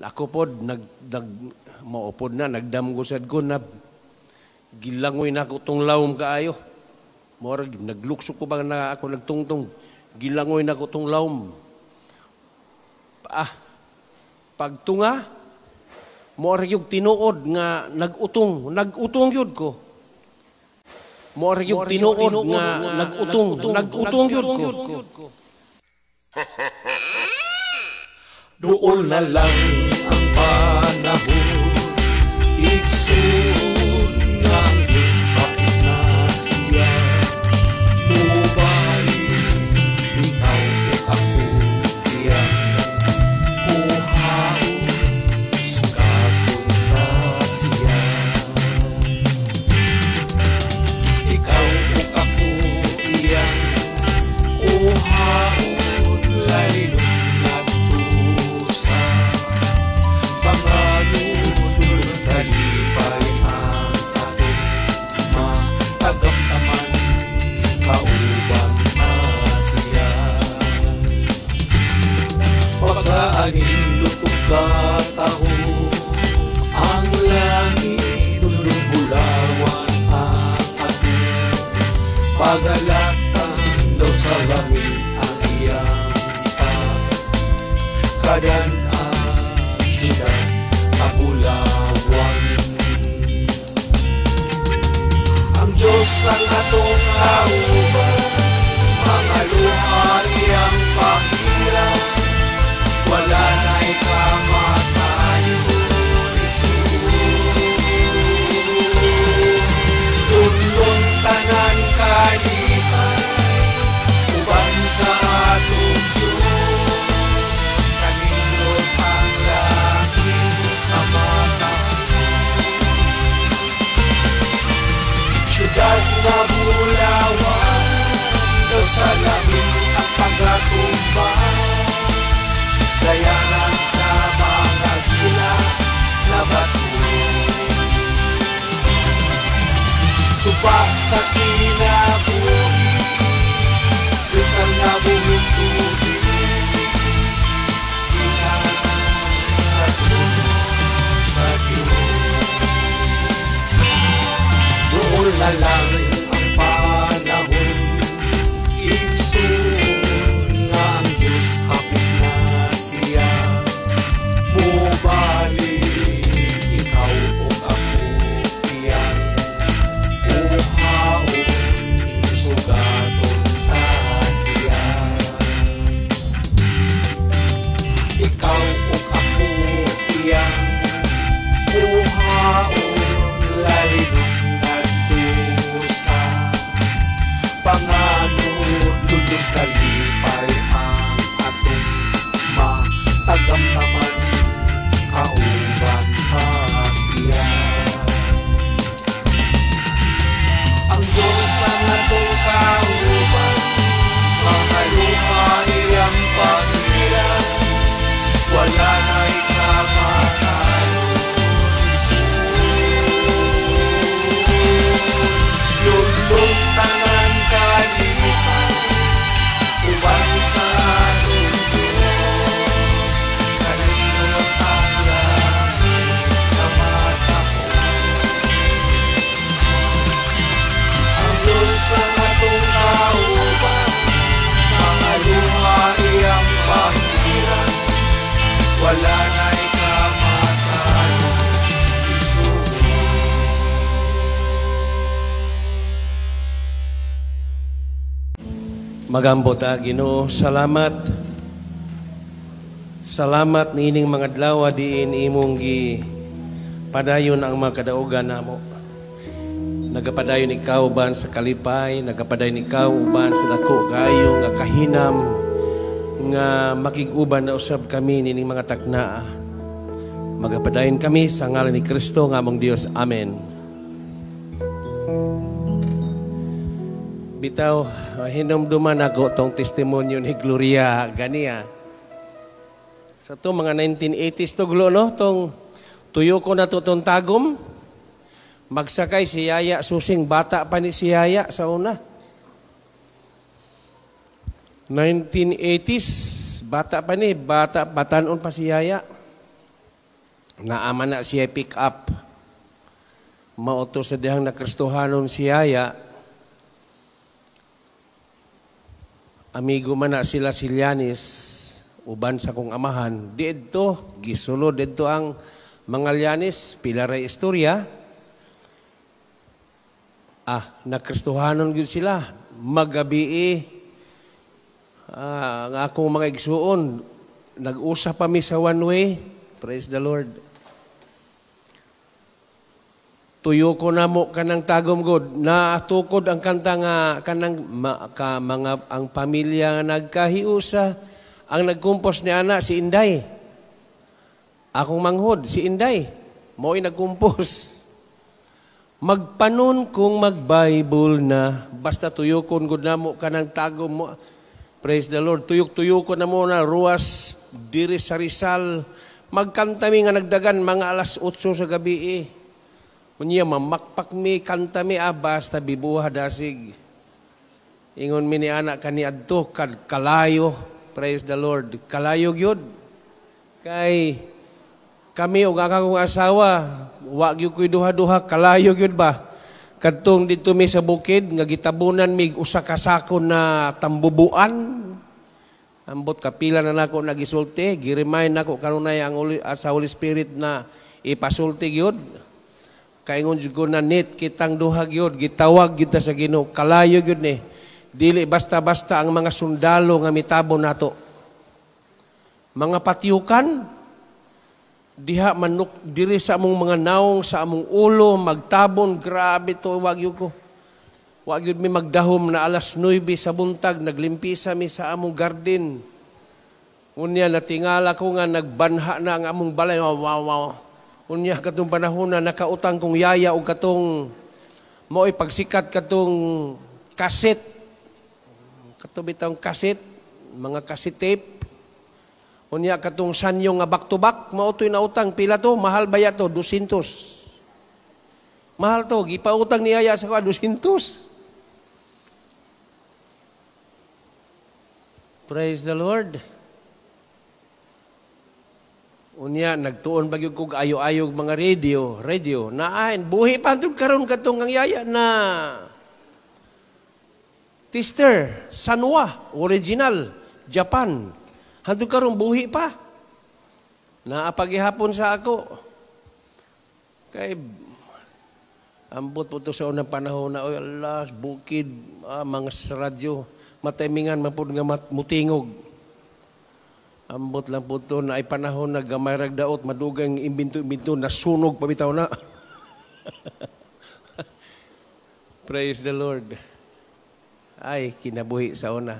Ako pod, nag, nag, maupod na, nagdamgusad ko na gilangoy na ako tong lawom kaayo. Morag, naglukso ko bang na ako nagtungtong, gilangoy na ako tong lawom. Ah, pagtunga, morag yung tinuod nga nagutong, nagutong yun ko. Morag yung tinuod nga nagutong, nagutong yun ko. Doon na lang ang panahon Iksulat Kagalatan daw sa langit ang iyang pag Kadan at kita kapulawan Ang Diyos ang atong kauban Mga luha niyang pakila Wala na ikaw. kabulawan Diyos sa langit ang pagkatumba Dayanan sa mga gila na bato Subak sa kinabuhi Kristal na buhit Mga Ginoo, salamat. Salamat nining mga adlaw diin imong gi padayon ang mga kadaogan namo. Nagapadayon ikaw ban sa kalipay, nagapadayon ikaw ban sa dako kayo nga kahinam nga makiguban na usab kami nining mga taknaa. Magapadayon kami sa ngalan ni Kristo nga among Dios. Amen. Bitaw, hinumduman ako tong testimonyo ni Gloria Gania. Sa to mga 1980s to glo no, tong tuyo ko na to tagom. Magsakay si Yaya Susing, bata pa ni si Yaya sa una. 1980s, bata pa ni, bata, batanon pa si Yaya. Naaman na siya pick up. Mauto sa dihang na kristohanon si Yaya amigo man na sila Silyanis, uban sa kong amahan, dito, gisulod dito ang mga Lianis, pila istorya. Ah, nakristuhanon gyud sila. Magabi eh, ah, ang akong mga igsuon, nag-usa pa mi sa one way. Praise the Lord tuyo ko na mo kanang tagom god naatukod ang kanta nga kanang ma, ka, mga ang pamilya nga nagkahiusa ang nagkumpos ni ana si Inday akong manghod si Inday mo'y nagkumpos magpanon kung mag-Bible na basta tuyo kon god namo kanang tagom mo praise the Lord tuyok-tuyo ko na mo na ruas diri sa Rizal magkanta mi nga nagdagan mga alas 8 sa gabi eh Kunya mamakpak mi, kanta mi, ah, basta bibuha dasig. Ingon mi ni anak kani adto kad kalayo. Praise the Lord. Kalayo gyud. Kay kami og akong asawa, wa gyud koy duha-duha kalayo gyud ba. Kadtong dito mi sa bukid nga gitabunan mi usa ka sakon na tambubuan. Ambot kapila na nako nagisulti, gi-remind nako kanunay ang sa Holy Spirit na ipasulti gyud Kaingon jud ko na nit kitang duhag gyud gitawag kita sa Ginoo. Kalayo gyud ni. Dili basta-basta ang mga sundalo nga mitabo nato. Mga patiukan diha manuk diri sa among mga naong sa among ulo magtabon grabe to wagyo ko. Wa gyud mi magdahom na alas 9 sa buntag naglimpisa mi sa among garden. Unya natingala ko nga nagbanha na ang among balay. Wow, wow, wow. Unya katong panahon na nakautang kong yaya o katong mo'y pagsikat katong kaset. Katubit ang kaset, mga kaset tape. Unya katong sanyo nga back to back, mautoy na utang. Pila to? Mahal ba to? 200. Mahal to. Gipautang ni yaya sa ko, 200. Praise the Lord. Unya nagtuon ba kog ayo-ayog mga radio, radio naahin buhi pa antud karon katong ang yaya na Tister Sanwa original Japan. Hantud karon buhi pa. Naapagihapon sa ako. Kay ambot po to sa unang panahon na oy alas bukid ah, mga radyo mataymingan mapud nga mat, Ambot lang po to na ay panahon na gamay ragdaot, madugang imbinto-imbinto, nasunog pabitaw na. Praise the Lord. Ay, kinabuhi sa una.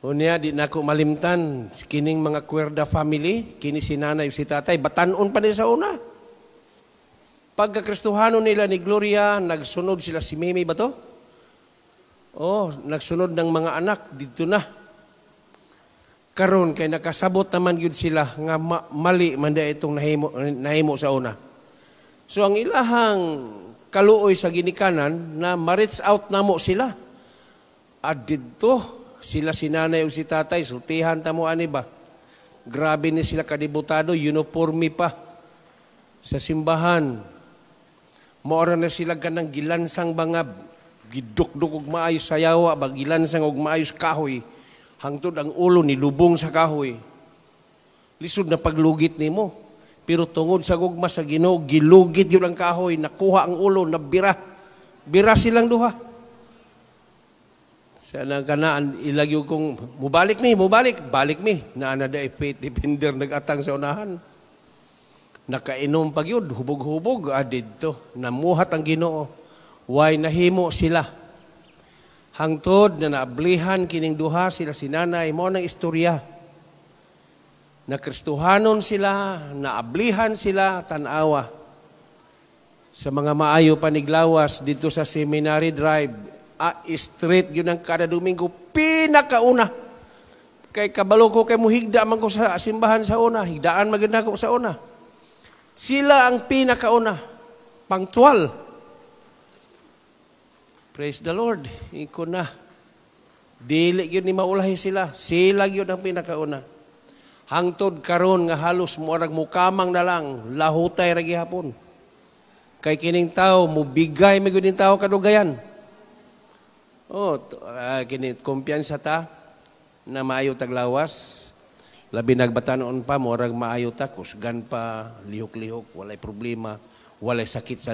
Unya, di na ko malimtan. Kining mga kwerda family, kini si nanay si tatay, batanon pa din sa una. Pagkakristuhano nila ni Gloria, nagsunod sila si Mimi ba to? Oh, nagsunod ng mga anak, dito na karon kay nakasabot naman gyud sila nga ma- mali man da itong nahimo nahimo sa una. So ang ilahang kaluoy sa ginikanan na marits out namo sila. At didto sila sinanay o si tatay sutihan ta mo ani ba. Grabe ni sila kadibutado, uniforme pa sa simbahan. Moora na sila ganang gilansang bangab, gidukduk og maayos sayawa, bagilansang og maayos kahoy Hangtod ang ulo ni lubong sa kahoy. Lisod na paglugit nimo. Pero tungod sa gugma sa Ginoo, gilugit gyud ang kahoy, nakuha ang ulo, nabira. Bira silang duha. Sa nagkanaan ilagyo kong mubalik mi, mubalik, balik mi. Naana da ipit depender nagatang sa unahan. Nakainom pagyod, hubog-hubog, adid ah, to. Namuhat ang Ginoo. Why nahimo sila? Hangtod na naablihan kining duha sila sinanay mo nang istorya. na Nakristuhanon sila, naablihan sila tanawa. Sa mga maayo paniglawas dito sa Seminary Drive, a street yun ang kada Domingo pinakauna. Kay kabalo ko kay muhigda man ko sa simbahan sa una, higdaan maganda ko sa una. Sila ang pinakauna, pangtuwal. Praise the Lord. Iko na. Dili yun ni maulahi sila. Sila yun ang pinakauna. Hangtod karon nga halos muarag mukamang na lang, lahutay ra gihapon. Kay kining tao mubigay may gyud tao kadugayan. Oh, uh, kini kumpiyansa ta na maayo taglawas. Labi nagbatanon pa, murag maayo ta, kusgan pa, lihok-lihok, walay problema walay sakit sa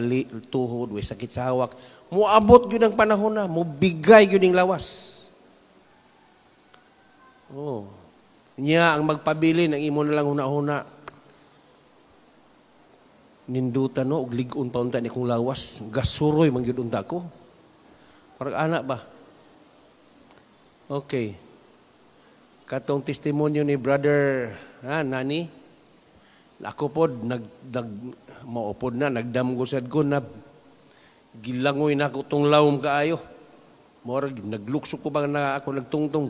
tuhod, walay sakit sa hawak. Muabot yun ang panahon na, mubigay yun ang lawas. Oh. Niya ang magpabili ng imo na lang huna-huna. Ninduta no, og ligon pa unta ni kong lawas. Gasuroy man unta ko. Parang anak ba? Okay. Katong testimonyo ni brother, ha, ah, nani? Ako pod, nag, nag, maupod na, nagdamgusad ko na gilangoy na ako tong lawom kaayo. Morag, naglukso ko bang na ako nagtungtong.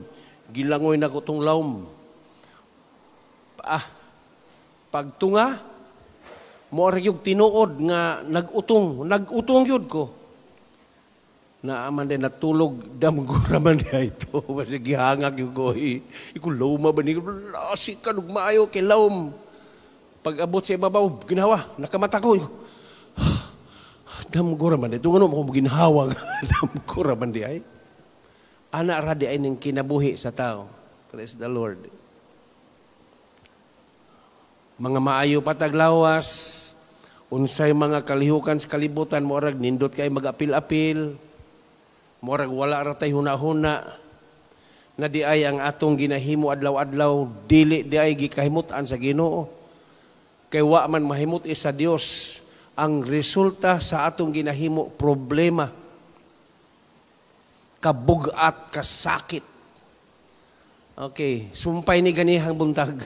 Gilangoy na ako tong lawom. Ah, pagtunga, morag yung tinuod nga nagutong, nagutong yun ko. Naaman din natulog, damgura man niya ito. Kasi gihangag yung goy. Eh. Ikulawma ba niya? Lasik ka, nagmaayo kay lawom. Pag abot sa ibabaw, ginawa, nakamata ko. Dam man, raman, ito ano mo ginhawa. Dam ko raman di ay. Ana ra di ay ning kinabuhi sa tao. Praise the Lord. Mga maayo pataglawas, unsay mga kalihukan sa kalibutan, morag nindot kay mag-apil-apil, morag wala ratay huna-huna, na di ay ang atong ginahimo adlaw-adlaw, dili di ay gikahimutan sa ginoo. Kay wa man mahimot sa Dios ang resulta sa atong ginahimo problema. Kabugat, kasakit. Okay, sumpay ni ganihang buntag.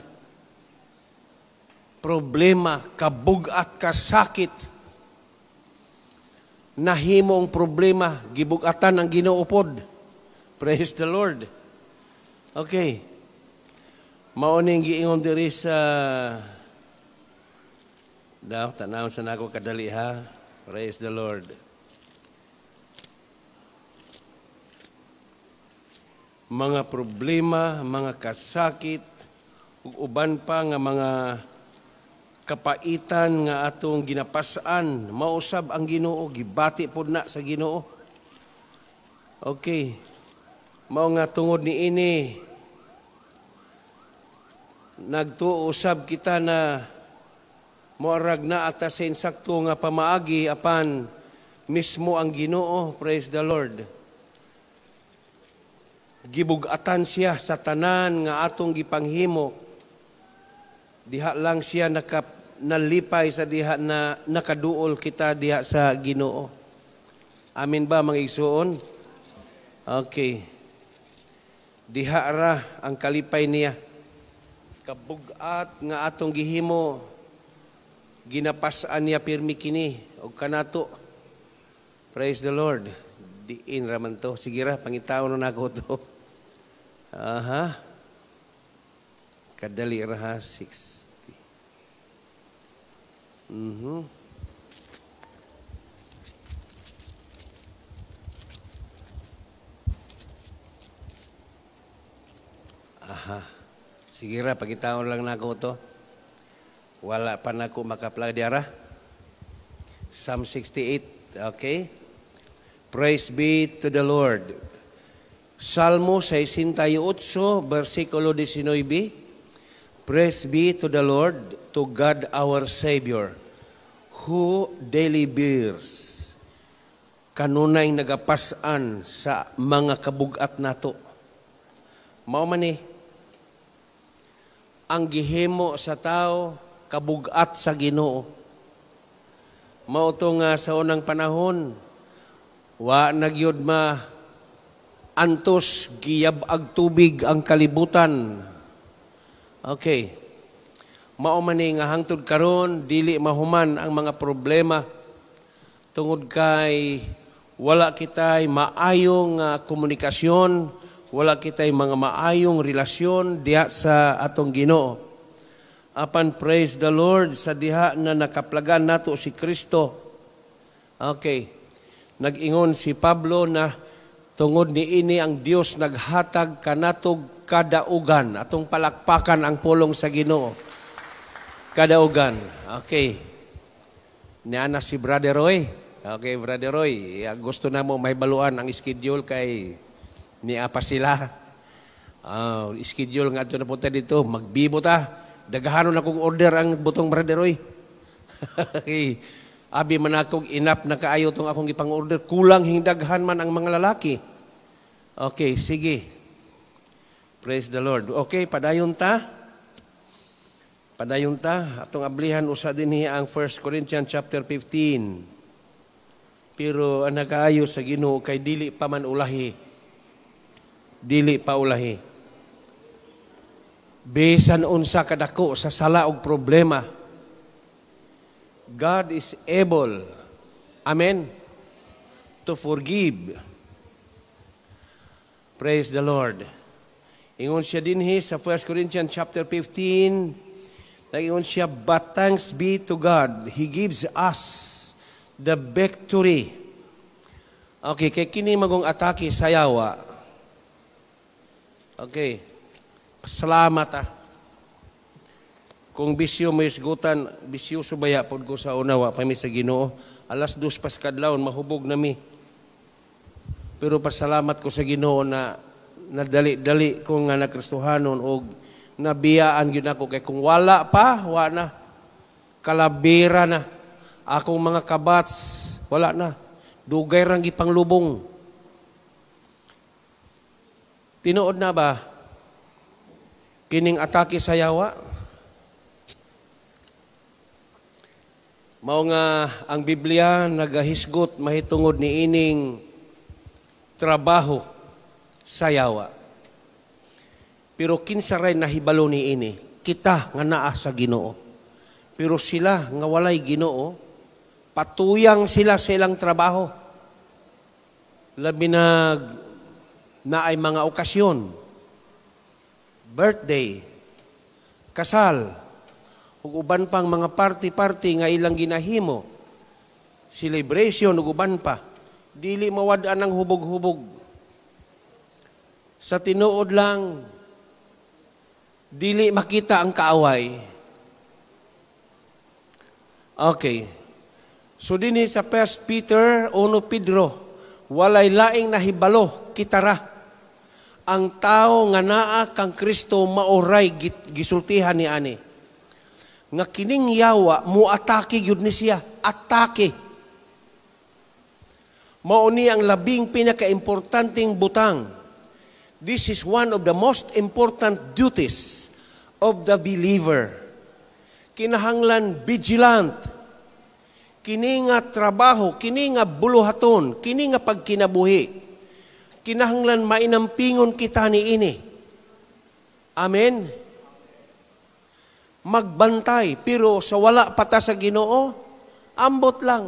Problema, kabugat, kasakit. Nahimo ang problema, gibugatan ang ginuupod Praise the Lord. Okay. Mao ning giingon diri sa uh, Daw, tanaw sa nako kadali ha. Praise the Lord. Mga problema, mga kasakit, ug uban pa nga mga kapaitan nga atong ginapasaan, mausab ang Ginoo, gibati pod na sa Ginoo. Okay. Mao nga tungod ni ini nagtuo usab kita na Moarag na at asin sakto nga pamaagi apan mismo ang ginoo, praise the Lord. Gibugatan siya sa tanan nga atong gipanghimo. Diha lang siya nakap, nalipay sa diha na nakaduol kita diha sa ginoo. Amin ba mga igsuon? Okay. Diha ra ang kalipay niya. Kabugat nga atong gihimo ginapasaan niya pirmi kini og kanato. Praise the Lord. Diin raman to. Sige ra, pangitaon na nako to. Aha. Kadali ra ha, 60. Mhm. Aha. Sige ra, pangitaon lang nako to. Wala pa na ko makaplagdiara. Psalm 68, okay? Praise be to the Lord. Salmo 68, versikulo 19. Praise be to the Lord, to God our Savior, who daily bears kanunay nagapasan sa mga kabugat nato. Mao man ni ang gihimo sa tao kabugat sa Ginoo. Mao to nga sa unang panahon wa nagyod ma antos giyab ag tubig ang kalibutan. Okay. Mao man nga hangtod karon dili mahuman ang mga problema tungod kay wala kitay maayong uh, komunikasyon, wala kitay mga maayong relasyon diha sa atong Ginoo. Apan praise the Lord sa diha na nakaplagan nato si Kristo. Okay. Nagingon si Pablo na tungod ni ini ang Dios naghatag kanatog kadaugan atong palakpakan ang pulong sa Ginoo. Kadaugan. Okay. Niana si Brother Roy. Okay, Brother Roy, gusto na mo mahibaluan ang schedule kay ni Apa sila. Uh, schedule nga ito na punta dito, magbibo ta na akong order ang butong brother oy. Abi man akong inap na kaayo tong akong ipang-order. Kulang hindaghan man ang mga lalaki. Okay, sige. Praise the Lord. Okay, padayon ta. Padayon ta. Atong ablihan usa dinhi ang 1 Corinthians chapter 15. Pero ang ah, nakaayo sa Ginoo kay dili pa man ulahi. Dili pa ulahi bisan unsa kadako sa sala og problema God is able amen to forgive praise the Lord ingon siya dinhi sa 1 Corinthians chapter 15 nagingon siya but thanks be to God he gives us the victory okay kay kini magong atake sayawa okay Salamat ah. Kung bisyo mo isgutan, bisyo subaya pod ko sa unawa pa mi sa Ginoo. Alas dos paskadlawon mahubog na mi. Pero pasalamat ko sa Ginoo na nadali-dali ko nga nakristohanon og nabiyaan gyud ako kay kung wala pa, wa na kalabira na akong mga kabats, wala na. Dugay rang gipanglubong. Tinuod na ba? kining atake sa yawa. Mao nga ang Biblia nagahisgot mahitungod ni ining trabaho sa yawa. Pero kinsa ray nahibalo ni ini kita nga naa sa Ginoo. Pero sila nga walay Ginoo patuyang sila sa ilang trabaho. Labi na na mga okasyon birthday, kasal, ug uban pang mga party-party nga ilang ginahimo, celebration ug uban pa, dili mawad-an ang hubog-hubog. Sa tinuod lang, dili makita ang kaaway. Okay. So dinhi sa 1 Peter 1 Pedro, walay laing nahibalo kitara ang tao nga naa kang Kristo maoray gisultihan ni ani. Nga kining yawa mo atake gyud ni siya, atake. Mao ni ang labing pinakaimportanteng butang. This is one of the most important duties of the believer. Kinahanglan vigilant. Kini nga trabaho, kini nga buluhaton, kini nga pagkinabuhi kinahanglan mainampingon kita ni ini. Amen? Magbantay, pero sa wala pata sa ginoo, ambot lang.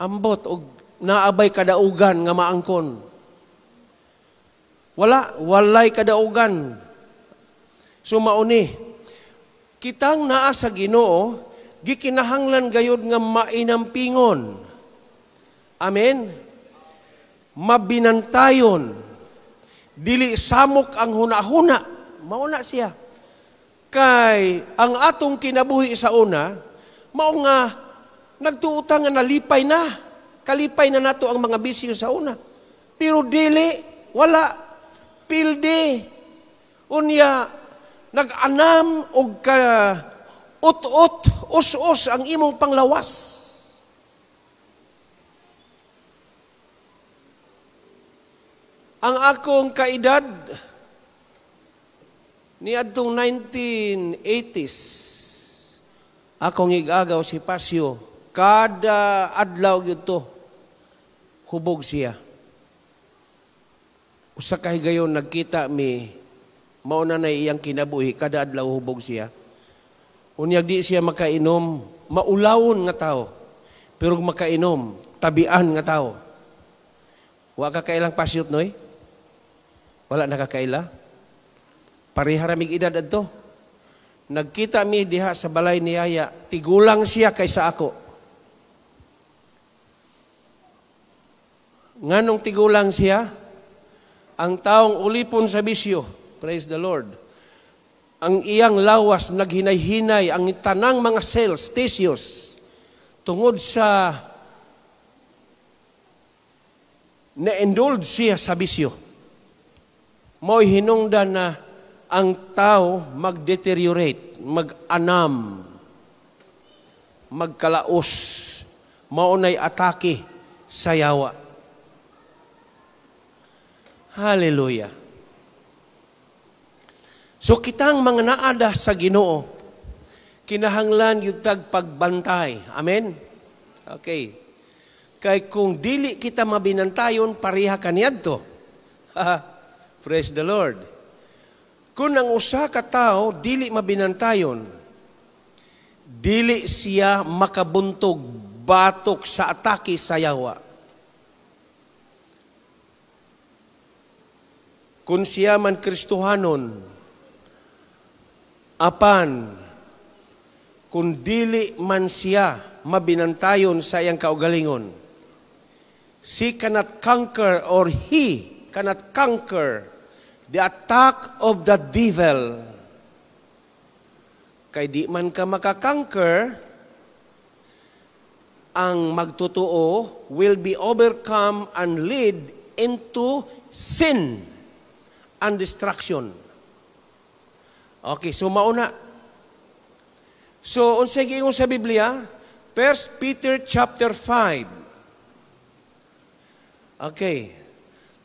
Ambot, og naabay kadaugan nga maangkon. Wala, walay kadaugan. Sumauni, so, kitang naa sa ginoo, gikinahanglan gayod nga mainampingon Amen? Mabinantayon. Dili samok ang hunahuna. Mauna siya. Kay ang atong kinabuhi sa una, mao nga nagtuutang nga nalipay na. Kalipay na nato ang mga bisyo sa una. Pero dili, wala. Pilde. Unya, nag-anam o ka, ut-ut, us-us ang imong panglawas. Ang akong kaedad, niadtong 1980s, akong igagaw si Pasio kada adlaw ito, hubog siya. Usa ka higayon nagkita mi mao na nay iyang kinabuhi kada adlaw hubog siya. unya di siya makainom, maulawon nga tao. Pero makainom, tabian nga tao. Wa ka kailang pasyot noy? Eh? Wala nakakaila. Pariharamig edad adto. Nagkita mi diha sa balay ni Yaya, tigulang siya kaysa ako. Nganong tigulang siya? Ang taong ulipon sa bisyo, praise the Lord. Ang iyang lawas naghinay-hinay ang tanang mga cells, tissues, tungod sa na-indulge siya sa bisyo mo'y hinungdan na ang tao magdeteriorate, mag-anam, magkalaos, maunay atake sa yawa. Hallelujah. So kitang mga naada sa ginoo, kinahanglan yung tagpagbantay. Amen? Okay. Kay kung dili kita mabinantayon, pareha ka to. to. Praise the Lord. Kung ang usa ka tao dili mabinantayon, dili siya makabuntog batok sa atake sa Yawa. Kung siya man Kristuhanon, apan, kung dili man siya mabinantayon sa iyang kaugalingon, she cannot conquer or he cannot conquer the attack of the devil. Kay di man ka makakanker, ang magtotoo will be overcome and lead into sin and destruction. Okay, so mauna. So, unsa giingon sa Biblia? 1 Peter chapter 5. Okay.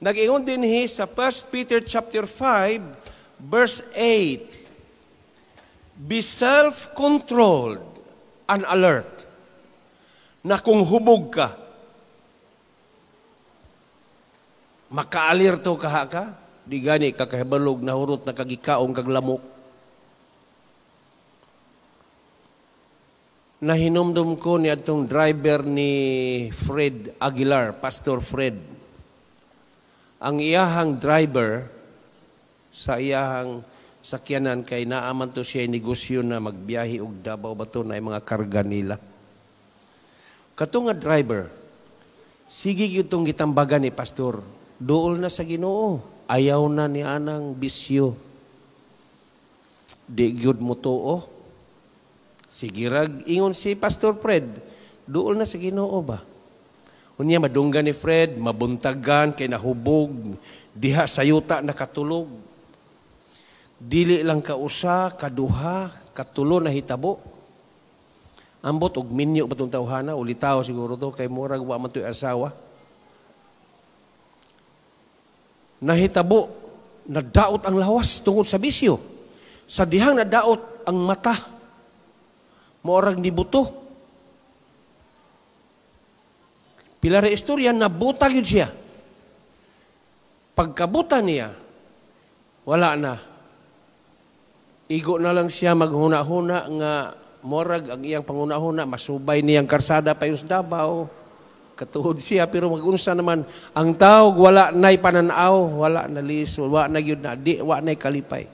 Nag-ingon din he sa 1 Peter chapter 5 verse 8. Be self-controlled and alert na kung hubog ka, makaalirto ka ha ka, di gani ka kahibalog na hurot na kagikaong kaglamok. Nahinomdom ko ni atong driver ni Fred Aguilar, Pastor Fred ang iyahang driver sa iyahang sakyanan kay naaman to siya negosyo na magbiyahe og Davao bato na mga karga nila. Katong nga driver, sige gitong gitambagan ni pastor, dool na sa Ginoo, ayaw na ni anang bisyo. Di gyud mo tuo. Sige rag ingon si Pastor Fred, dool na sa Ginoo ba? Unya madunggan ni Fred, mabuntagan kay nahubog, diha sayuta nakatulog. Dili lang ka usa, kaduha, katulo na hitabo. Ambot og minyo batong tawhana, ulitaw siguro to kay murag wa man to asawa. Nahitabo, nadaot ang lawas tungod sa bisyo. Sa dihang nadaot ang mata. Morag ni buto Pila ra istorya nabutag yun siya. Pagkabuta niya, wala na. Igo na lang siya maghuna-huna nga morag ang iyang panguna-huna, masubay niyang karsada pa yung Davao. Katuod siya, pero magunsa naman, ang tao wala na'y pananaw, wala na liso, wala na yun na, di, wala na'y kalipay.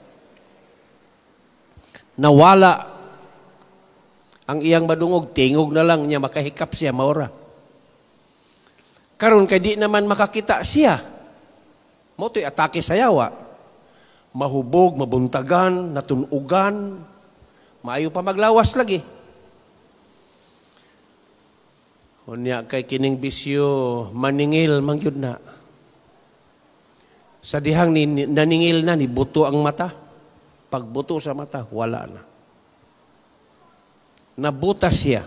Nawala ang iyang madungog, tingog na lang niya, makahikap siya, maura. Karon kay di naman makakita siya. Mo atake sa yawa. Mahubog, mabuntagan, natunugan, maayo pa maglawas lagi. Unya kay kining bisyo maningil mangyud na. Sa dihang ni, naningil na ni buto ang mata. Pagbuto sa mata, wala na. Nabutas siya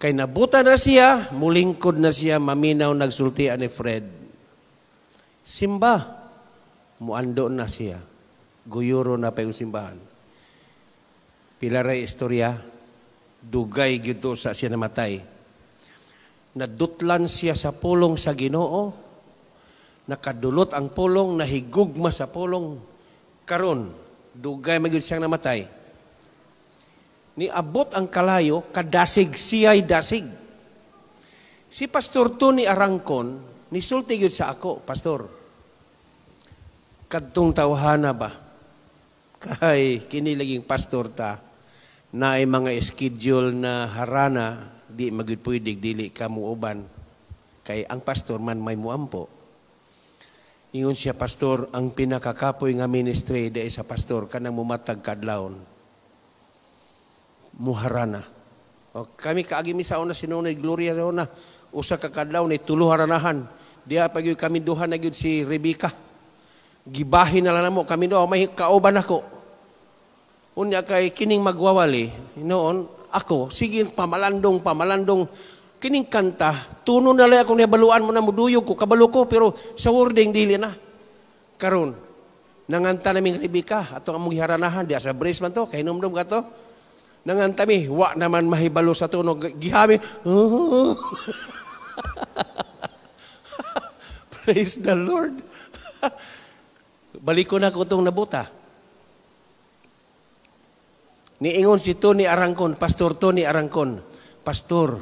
Kay nabuta na siya, mulingkod na siya, maminaw nagsultian ni Fred. Simba, muando na siya. Guyuro na pa yung simbahan. Pila ray istorya, dugay gito sa siya namatay. Nadutlan siya sa pulong sa ginoo, nakadulot ang pulong, nahigugma sa pulong. Karon, dugay magyud siyang namatay niabot ang kalayo kadasig siya'y dasig. Si Pastor Tony Arangkon, nisulti yun sa ako, Pastor, kadtong tawhana ba? Kay kinilaging pastor ta, na ay mga schedule na harana, di magud magpwedeng dili ka uban Kay ang pastor man may muampo. Ingon siya, pastor, ang pinakakapoy nga ministry di sa pastor, kanang mumatag kadlawon muharana. O, kami kaagi misa una sinunay Gloria sa una usa ka kadlaw ni tulo haranahan. Diha pagyud kami duha na gyud si Rebecca. Gibahi na lang namo kami do may kauban ako. Unya kay kining magwawali noon ako sige pamalandong pamalandong kining kanta tuno na lay akong nabaluan mo na muduyog ko kabalo ko pero sa wording dili na karon nanganta naming Rebecca ato ang mong haranahan asa sa man to kay numdum ka to nangantami, wa naman mahibalo sa tunog. Gihami, oh. Praise the Lord. Balik ko na ko itong nabuta. Niingon si Tony Arangkon, Pastor Tony Arangkon, Pastor,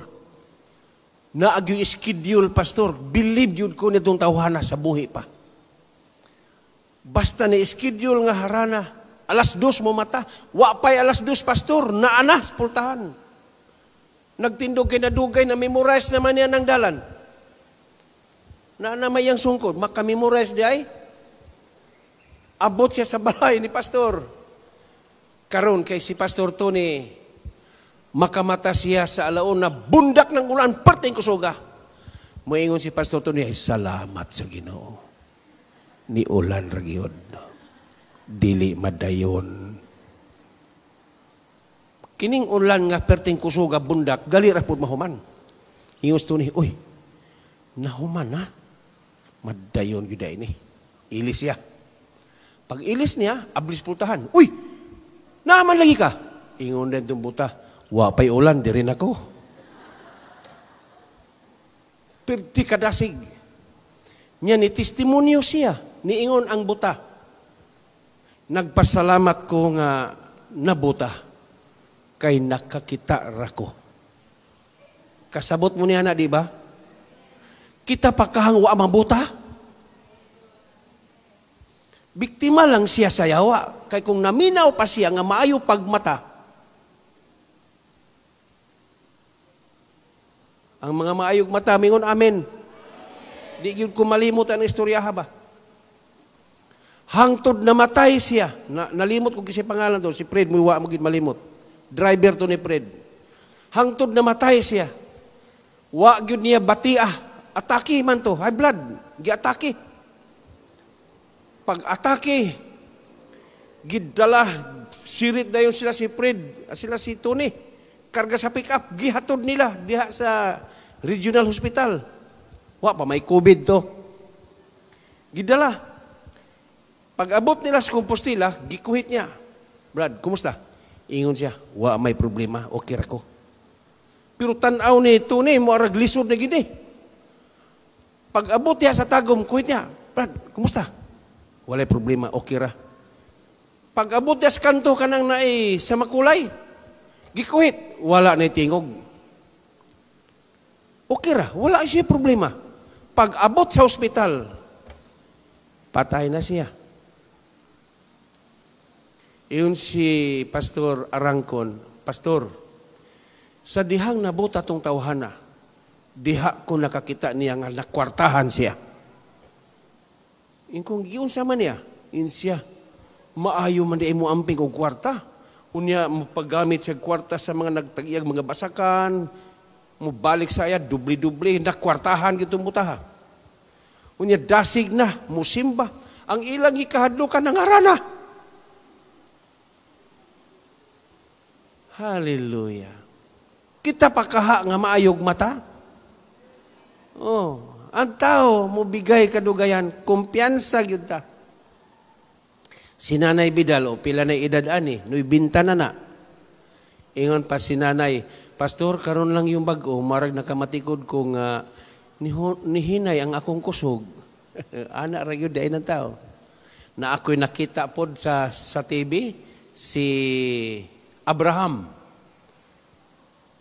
naagyo schedule, Pastor, believe yun ko nitong tawhana sa buhi pa. Basta ni schedule nga harana, Alas dos mo mata. Wa pay alas dos, pastor. na Naana, pultahan. Nagtindog kinadugay na memorize naman yan ang dalan. Na may ang sungkod. Makamemorize di ay. Abot siya sa balay ni pastor. Karon kay si pastor Tony, makamata siya sa alaon na bundak ng ulan, parteng kusuga. Moingon si pastor Tony, ay salamat sa ginoo. Ni ulan ragyod. No? dili madayon. Kining ulan nga perting kusuga bundak, gali ra pud mahuman. Ingos to ni, uy, nahuman na. Madayon gyud ni. Ilis siya. Pag ilis niya, ablis pultahan. Uy, naman lagi ka. Ingon din tumbuta, wapay ulan, di rin ako. Perti kadasig. Niya ni testimonyo siya, Ni ingon ang buta nagpasalamat ko nga nabuta kay nakakita ra ko. Kasabot mo niya na, di ba? Kita pakahang wa mabuta. Biktima lang siya sa yawa. Kay kung naminaw pa siya nga maayo pagmata, ang mga maayog mata, mingon amen. Di yun kumalimot ang istorya ha ba? Hangtod namatay siya. Na, nalimot ko kasi pangalan to, si Fred, muwa mo gid malimot. Driver to ni Fred. Hangtod namatay siya. Wa gyud niya batia. Atake man to, high blood. Giatake. Pag atake, gidala sirit dayon sila si Fred, ah, sila si Tony. Karga sa pickup, gihatod nila diha sa regional hospital. Wa pa may COVID to. Gidala. Pag abot nila sa Compostela, gikuhit niya. Brad, kumusta? Ingon siya, wa may problema, okay ra ko. Pero tanaw ni Tony, mo arag lisod na gini. Pag abot niya sa tagom, kuhit niya. Brad, kumusta? Walay problema, okay ra. Pag abot niya sa kanto kanang nai sa makulay, gikuhit, wala na tingog. Okay ra, wala siya problema. Pag abot sa ospital, patay na siya. Iyon si Pastor Arangkon, Pastor, sa dihang nabuta tong tawhana, diha ko nakakita niya nga nakwartahan siya. In kung giyon sa man niya, in siya, maayo man di mo amping og kwarta. Unya, mapagamit sa kwarta sa mga nagtagiyag mga basakan, mubalik saya, dubli-dubli, nakwartahan gitong butaha. Unya, dasig na, musimba, ang ilang ikahadlo ka ng arana. Hallelujah. Kita pakaha nga maayog mata? Oh, ang tao mo bigay kadugayan, kumpiyansa gyud ta. Si Nanay Bidal, o pila na edad ani, noy binta na na. Ingon pa si Nanay, Pastor, karon lang yung bago, marag nakamatikod ko nga uh, nihinay ang akong kusog. Anak ra gyud ng tao. Na ako'y nakita pod sa sa TV si Abraham.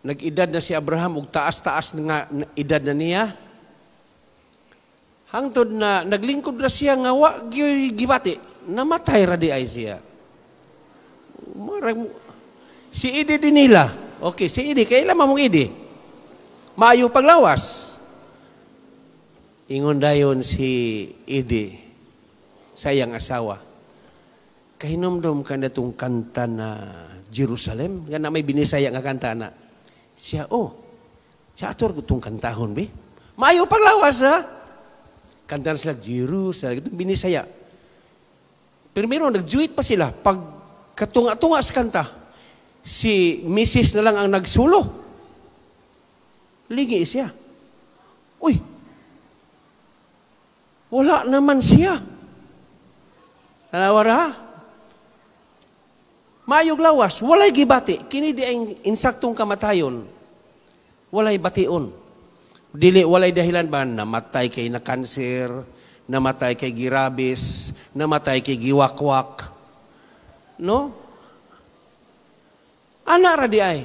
Nag-edad na si Abraham ug taas-taas nga edad na niya. Hangtod na naglingkod na siya nga wa gibati, namatay ra di ay siya. Marag si Idi din nila. Okay, si Idi kay mo mong Idi. Maayo paglawas. Ingon dayon si Idi sayang asawa kahinomdom ka na itong kanta na Jerusalem. Nga na may binisaya nga kanta na. Siya, oh, siya ator ko itong kantahon, be. Mayo paglawas, ha? Kanta na sila, Jerusalem. Itong binisaya. Pero meron, nagjuit pa sila. Pag katunga-tunga sa kanta, si Mrs. na lang ang nagsulo. Lingi siya. Uy, wala naman siya. Nalawara ha? Mayog lawas, walay gibati, kini di ang insaktong kamatayon, walay bation. Dili walay dahilan ba namatay kay na cancer, namatay kay girabis, namatay kay giwakwak. No? Ana ra di ay.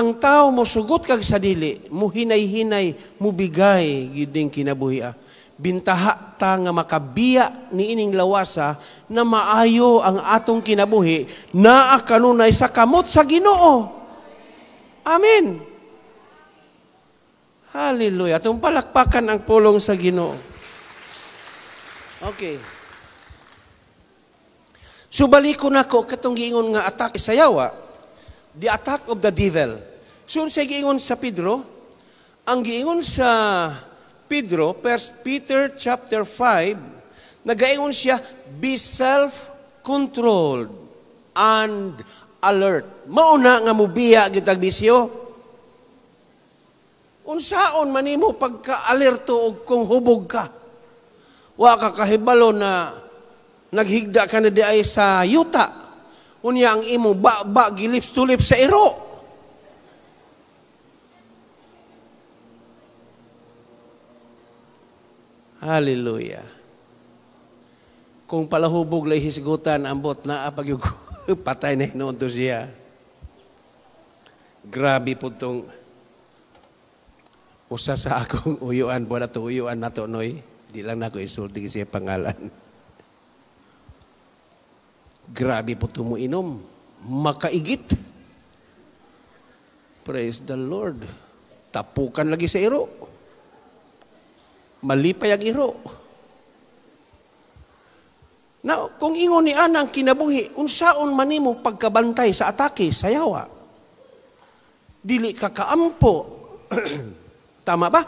Ang tao mo sugot kag sa dili, mo hinay-hinay, mo bigay giding kinabuhi ah bintaha ta nga makabiya ni ining lawasa na maayo ang atong kinabuhi na akanunay sa kamot sa Ginoo. Amen. Hallelujah. Tung palakpakan ang pulong sa Ginoo. Okay. Subalikon nako katong giingon nga attack sa yawa, the attack of the devil. So sa giingon sa Pedro, ang giingon sa Pedro, 1 Peter chapter 5, nagaingon siya, be self-controlled and alert. Mauna nga mubiya gitag bisyo. Unsaon man imo pagka-alerto og kung hubog ka. Wa ka kahibalo na naghigda ka na di ay sa yuta. Unya ang imo ba, ba gilips to lips sa iro. Hallelujah. Kung palahubog lay hisgutan ambot na apag patay na hinoon to siya. Grabe po tong usa sa akong uyuan po na uyuan na to, noy. Di lang na ako isulti siya pangalan. Grabe po inom. Makaigit. Praise the Lord. Tapukan lagi sa iro malipay ang iro. Now, kung ingon ni Ana ang kinabuhi, unsaon man nimo pagkabantay sa atake sayawa. Dili ka kaampo. Tama ba?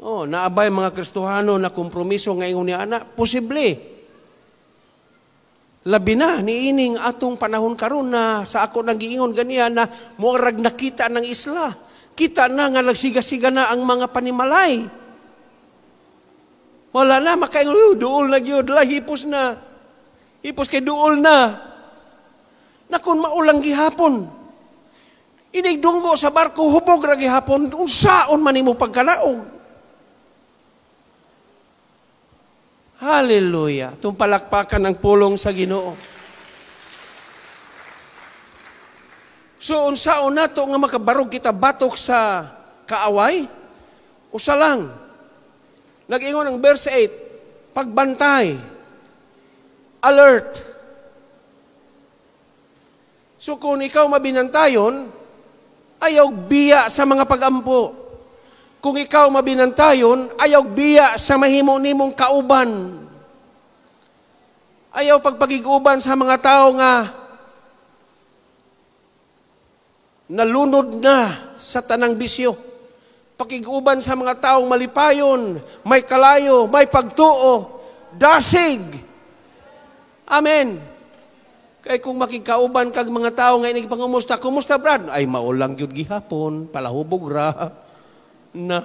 Oh, naabay mga Kristohano na kompromiso nga ingon ni ana, posible. Labi na ining atong panahon karon na sa ako nang giingon ganiya na murag nakita ng isla. Kita na nga nagsigasiga na ang mga panimalay wala na, makaing duol na gyud, hipos na. Hipos kay duol na. Nakun maulang gihapon. Inigdunggo sa barko, hubog ra gihapon, unsaon man imo pagkanaog. Hallelujah. Tumpalakpakan palakpakan ng pulong sa ginoo. So, unsaon na to nga makabarog kita batok sa kaaway? Usa lang, Nag-ingon ang verse 8, pagbantay, alert. So kung ikaw mabinantayon, ayaw biya sa mga pagampo. Kung ikaw mabinantayon, ayaw biya sa mahimo-nimong kauban. Ayaw pagpagiguban sa mga tao nga nalunod na sa tanang bisyo pakiguban sa mga taong malipayon, may kalayo, may pagtuo, dasig. Amen. Kay kung makikauban kag mga tao nga inig pangumusta, kumusta brad? Ay maulang gyud gihapon, palahubog ra na.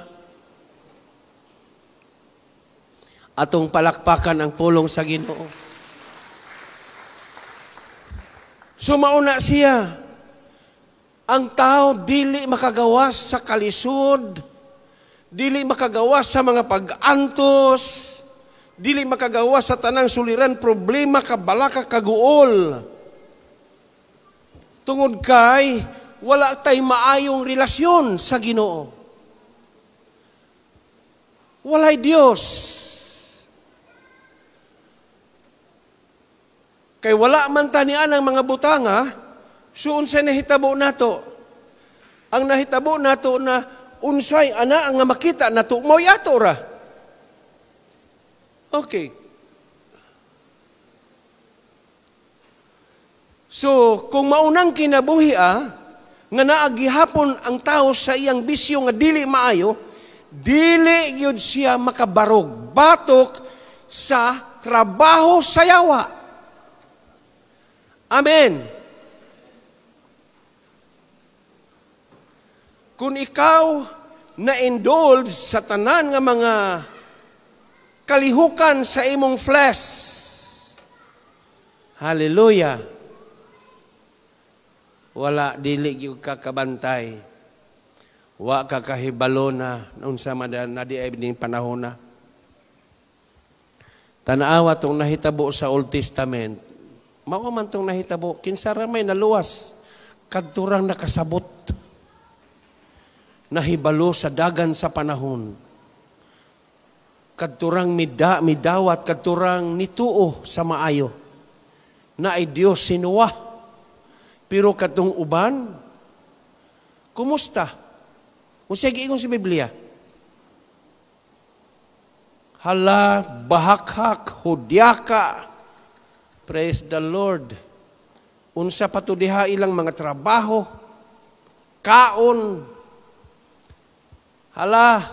Atong palakpakan ang pulong sa Ginoo. Sumauna siya ang tao dili makagawas sa kalisod, dili makagawas sa mga pag-antos, dili makagawas sa tanang suliran problema kabalaka kaguol. Tungod kay wala tay maayong relasyon sa Ginoo. Walay Dios. Kay wala man tanian ang mga butanga, So unsay nahitabo nato? Ang nahitabo nato na unsay ana ang makita nato mo yato ra. Okay. So kung maunang kinabuhi a ah, nga naagihapon ang tao sa iyang bisyo nga dili maayo, dili gyud siya makabarog batok sa trabaho sa yawa. Amen. Kung ikaw na-indulge sa tanan nga mga kalihukan sa imong flesh, hallelujah, wala dili gyud ka kabantay. Wa ka kahibalo na unsa man na di ay panahon na. Tanaawa tong nahitabo sa Old Testament. Mao man tong nahitabo kinsa ra may naluwas kadturang nakasabot nahibalo sa dagan sa panahon. Kadturang mida, midawat, kadturang nituo sa maayo. Na ay Diyos sinuwa. Pero katong uban, kumusta? Unsay giingon si Biblia? Hala, bahakhak, hudyaka. Praise the Lord. Unsa patudiha ilang mga trabaho, kaon, Hala,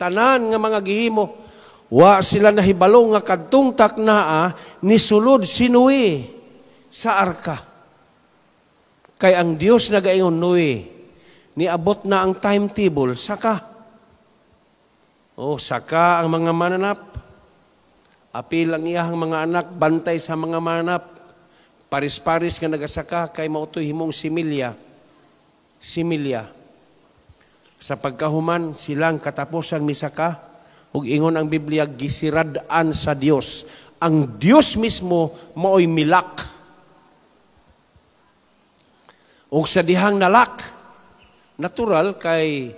tanan nga mga gihimo, wa sila nahibalo nga kadtong taknaa ni sulod si sa arka. Kay ang Dios nagaingon ni abot na ang timetable saka. Oh, saka ang mga mananap. Apil ang iyahang mga anak, bantay sa mga mananap. Paris-paris nga nagasaka kay mautoy himong similya. Similya sa pagkahuman silang katapusang misaka ug ingon ang Biblia gisiradaan sa Dios ang Dios mismo maoy milak ug sa dihang nalak natural kay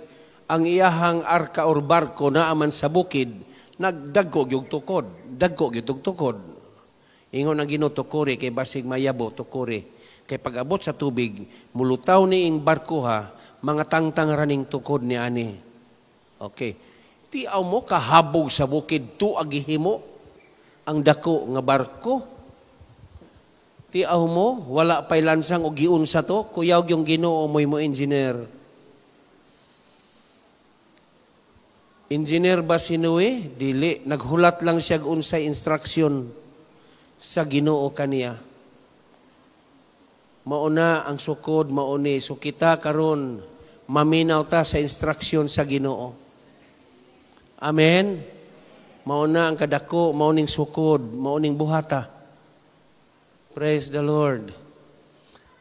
ang iyahang arka or barko na aman sa bukid nagdagko gyud tukod dagko gyud tukod ingon ang ginotukore kay basig mayabo tukore kay pag-abot sa tubig mulutaw ni ing barko ha mga tangtang raning tukod ni ani. Okay. Ti aw mo kahabog sa bukid tu agihimo ang dako nga barko. Ti aw mo wala pay lansang og giun sa to, kuyaw yung Ginoo moy mo engineer. Engineer ba si Dili. Naghulat lang siya unsay instruction sa ginoo kaniya. Mauna ang sukod, mauni. So kita karon maminaw ta sa instruksyon sa Ginoo. Amen. Mauna ang kadako, mauning sukod, mauning buhata. Praise the Lord.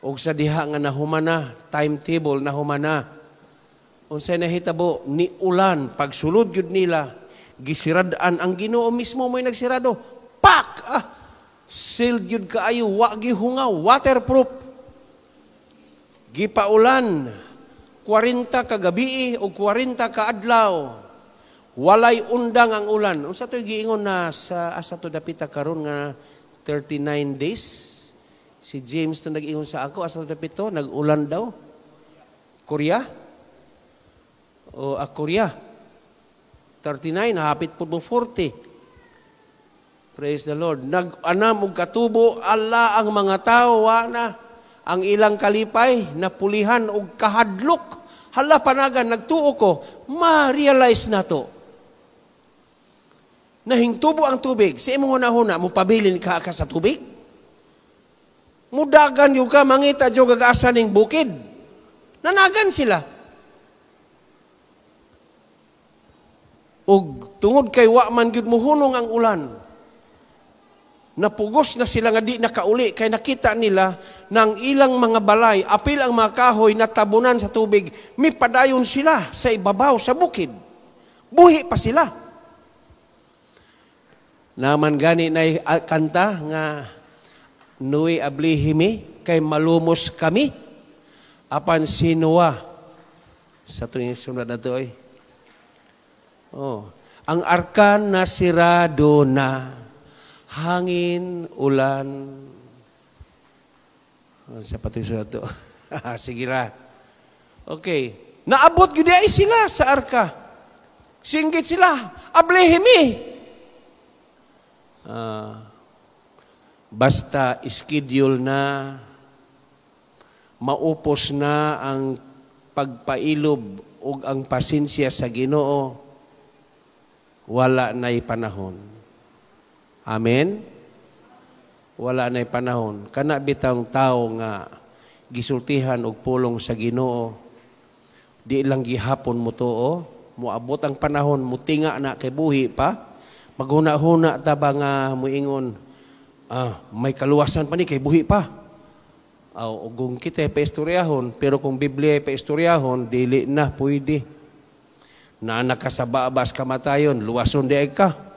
Og sa diha nga nahumana, timetable nahumana. Unsay nahitabo ni ulan pagsulod gyud nila, gisirad-an ang Ginoo mismo moy nagsirado. Pak. Ah, sealed gyud kaayo, wa gihungaw, waterproof. Gipaulan, 40 kagabi o 40 kaadlaw. Walay undang ang ulan. Unsa to giingon na sa asa to dapita karon nga 39 days. Si James to nag-ingon sa ako, asa to dapito, nag-ulan daw. Korea? O a Korea? 39, hapit po mo 40. Praise the Lord. Nag-anam og katubo, ala ang mga tawo wa na ang ilang kalipay, napulihan og kahadlok. Hala panagan, nagtuo ko, ma-realize na to. Nahingtubo ang tubig. Sa imong huna-huna, mupabilin ka ka sa tubig? Mudagan yung ka, mangita yung gagasa ning bukid. Nanagan sila. Ug tungod kay wa man gyud mohunong ang ulan, napugos na sila nga di nakauli kay nakita nila nang ilang mga balay apil ang mga kahoy na tabunan sa tubig mipadayon sila sa ibabaw sa bukid buhi pa sila naman gani na kanta nga nui ablihimi kay malumos kami apan sinuwa sa tuwing sunod na to eh. oh ang arkan na sirado na hangin, ulan. Oh, sa pati sa ito. Sige ra. Okay. Naabot gyud sila sa arka. Singgit sila. Ablehimi. Uh, ah, basta schedule na maupos na ang pagpailob o ang pasensya sa Ginoo wala na'y panahon Amen? Wala na'y panahon. Kana bitang tao nga gisultihan og pulong sa Ginoo, di lang gihapon mo to, oh. muabot ang panahon, mutinga na kay buhi pa, maghuna-huna ta ba nga muingon, ah, may kaluwasan pa ni kay buhi pa. Aw, oh, kung kita'y paistoryahon, pero kung Biblia paistoryahon, dili na pwede. Na nakasababas kamatayon, luwason di ka.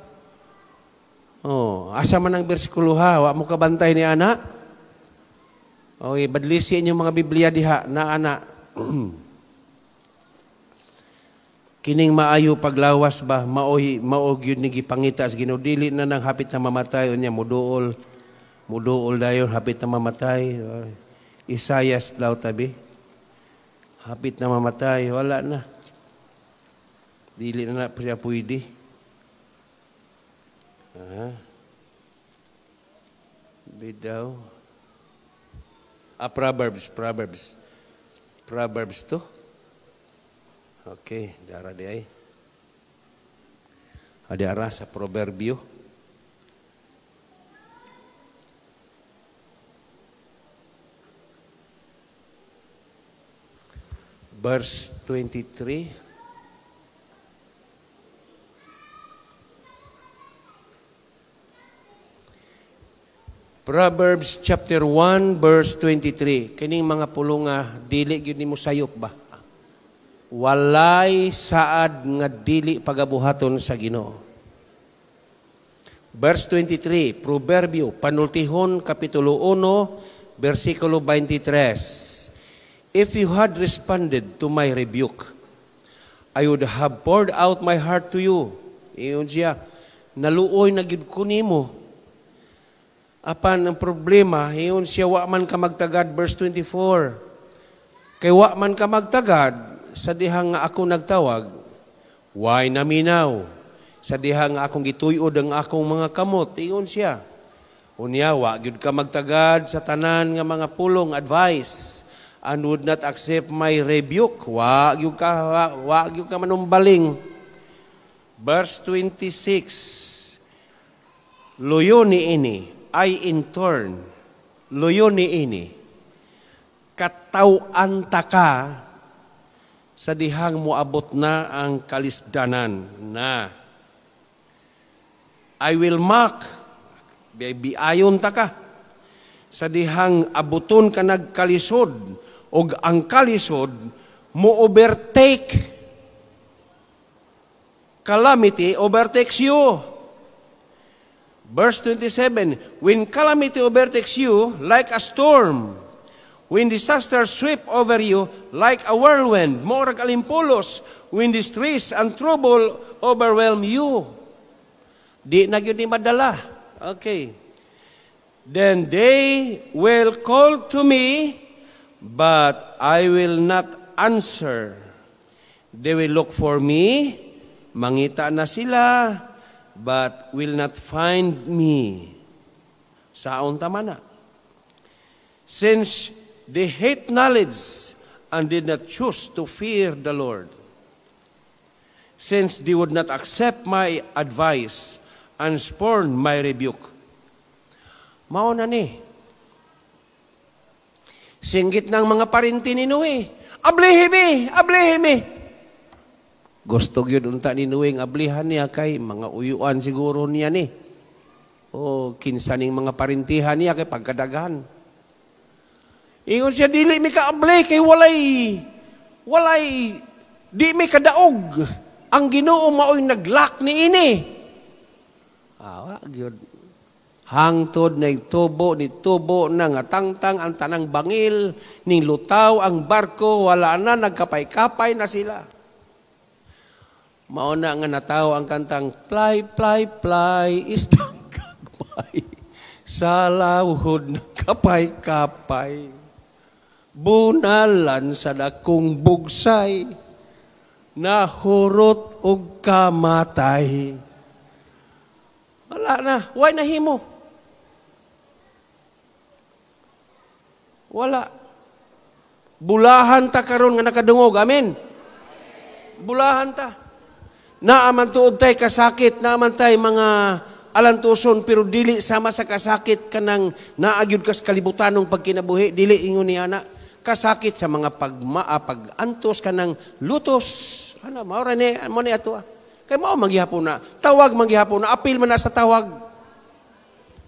Oh, asa man ang bersikulo ha, wa mo kabantay ni ana. Okay, badlisi inyong mga Biblia diha na ana. Kining maayo paglawas ba maoy maog yun ni gipangita as Ginoo na nang hapit na mamatay unya muduol muduol dayon hapit na mamatay. Isayas daw tabi. Hapit na mamatay, wala na. Dili na na pwede. Bidaw. Ah, Proverbs, Proverbs. Proverbs to. Okay, darah dia. Eh. Ada arah sa proverbio. Verse 23. Proverbs chapter 1 verse 23. Kining mga pulong dili gyud nimo sayop ba? Walay saad nga dili pagabuhaton sa Ginoo. Verse 23, Proverbio, Panultihon, Kapitulo 1, versikulo 23. If you had responded to my rebuke, I would have poured out my heart to you. Iyon siya, naluoy na gid ko nimo apan ang problema, hiyon siya wa man ka magtagad, verse 24. Kay wa man ka magtagad, sa dihang nga ako nagtawag, why naminaw? Sa dihang nga akong gituyod ang akong mga kamot, iyon siya. Unya, wa gyud ka magtagad sa tanan nga mga pulong, advice, and would not accept my rebuke. Wa gyud ka, wa, wa gyud ka manumbaling. Verse 26, Luyo ni ini, ay in turn, luyo ni ini, katauan ta ka sa dihang muabot na ang kalisdanan na I will mock, biayon ta ka, sa dihang abuton ka nagkalisod o ang kalisod mo overtake calamity overtakes you. Verse 27, When calamity overtakes you like a storm, when disaster sweep over you like a whirlwind, more kalimpulos, when distress and trouble overwhelm you, di na yun ni madala. Okay. Then they will call to me, but I will not answer. They will look for me, mangita na sila, but will not find me. Saon tama na. Since they hate knowledge and did not choose to fear the Lord. Since they would not accept my advice and spurn my rebuke. Mao na ni. Singgit ng mga parinti ni Noe. Ablihi Ablihimi! Gusto gyud unta ni Nuing ablihan niya kay mga uyuan siguro niya ni. O kinsa ning mga parintihan niya kay pagkadagan. Ingon siya dili mi kaabli kay walay walay di mi kadaog ang Ginoo maoy naglak ni ini. Awa gyud hangtod na tubo ni tubo na nga tangtang ang tanang bangil ning lutaw ang barko wala na nagkapay-kapay na sila. Mauna nga nataw ang kantang Fly, fly, fly, is istang kakpay Sa lawhod na kapay-kapay Bunalan sa dakong bugsay Nahurot og kamatay Wala na, why himo? Wala. Bulahan ta karon nga nakadungog. Amen. Bulahan ta. Naaman tuod tay kasakit, naaman tay mga alantuson, pero dili sama sa kasakit kanang naagyod kas kalibutanong pagkinabuhi, dili ingon ni ana kasakit sa mga pagma ah, pagantos kanang lutos. Ano, maura ni, mo ni ato. Ah. Kay mao maghihapon na, tawag maghihapon na, apil man na sa tawag.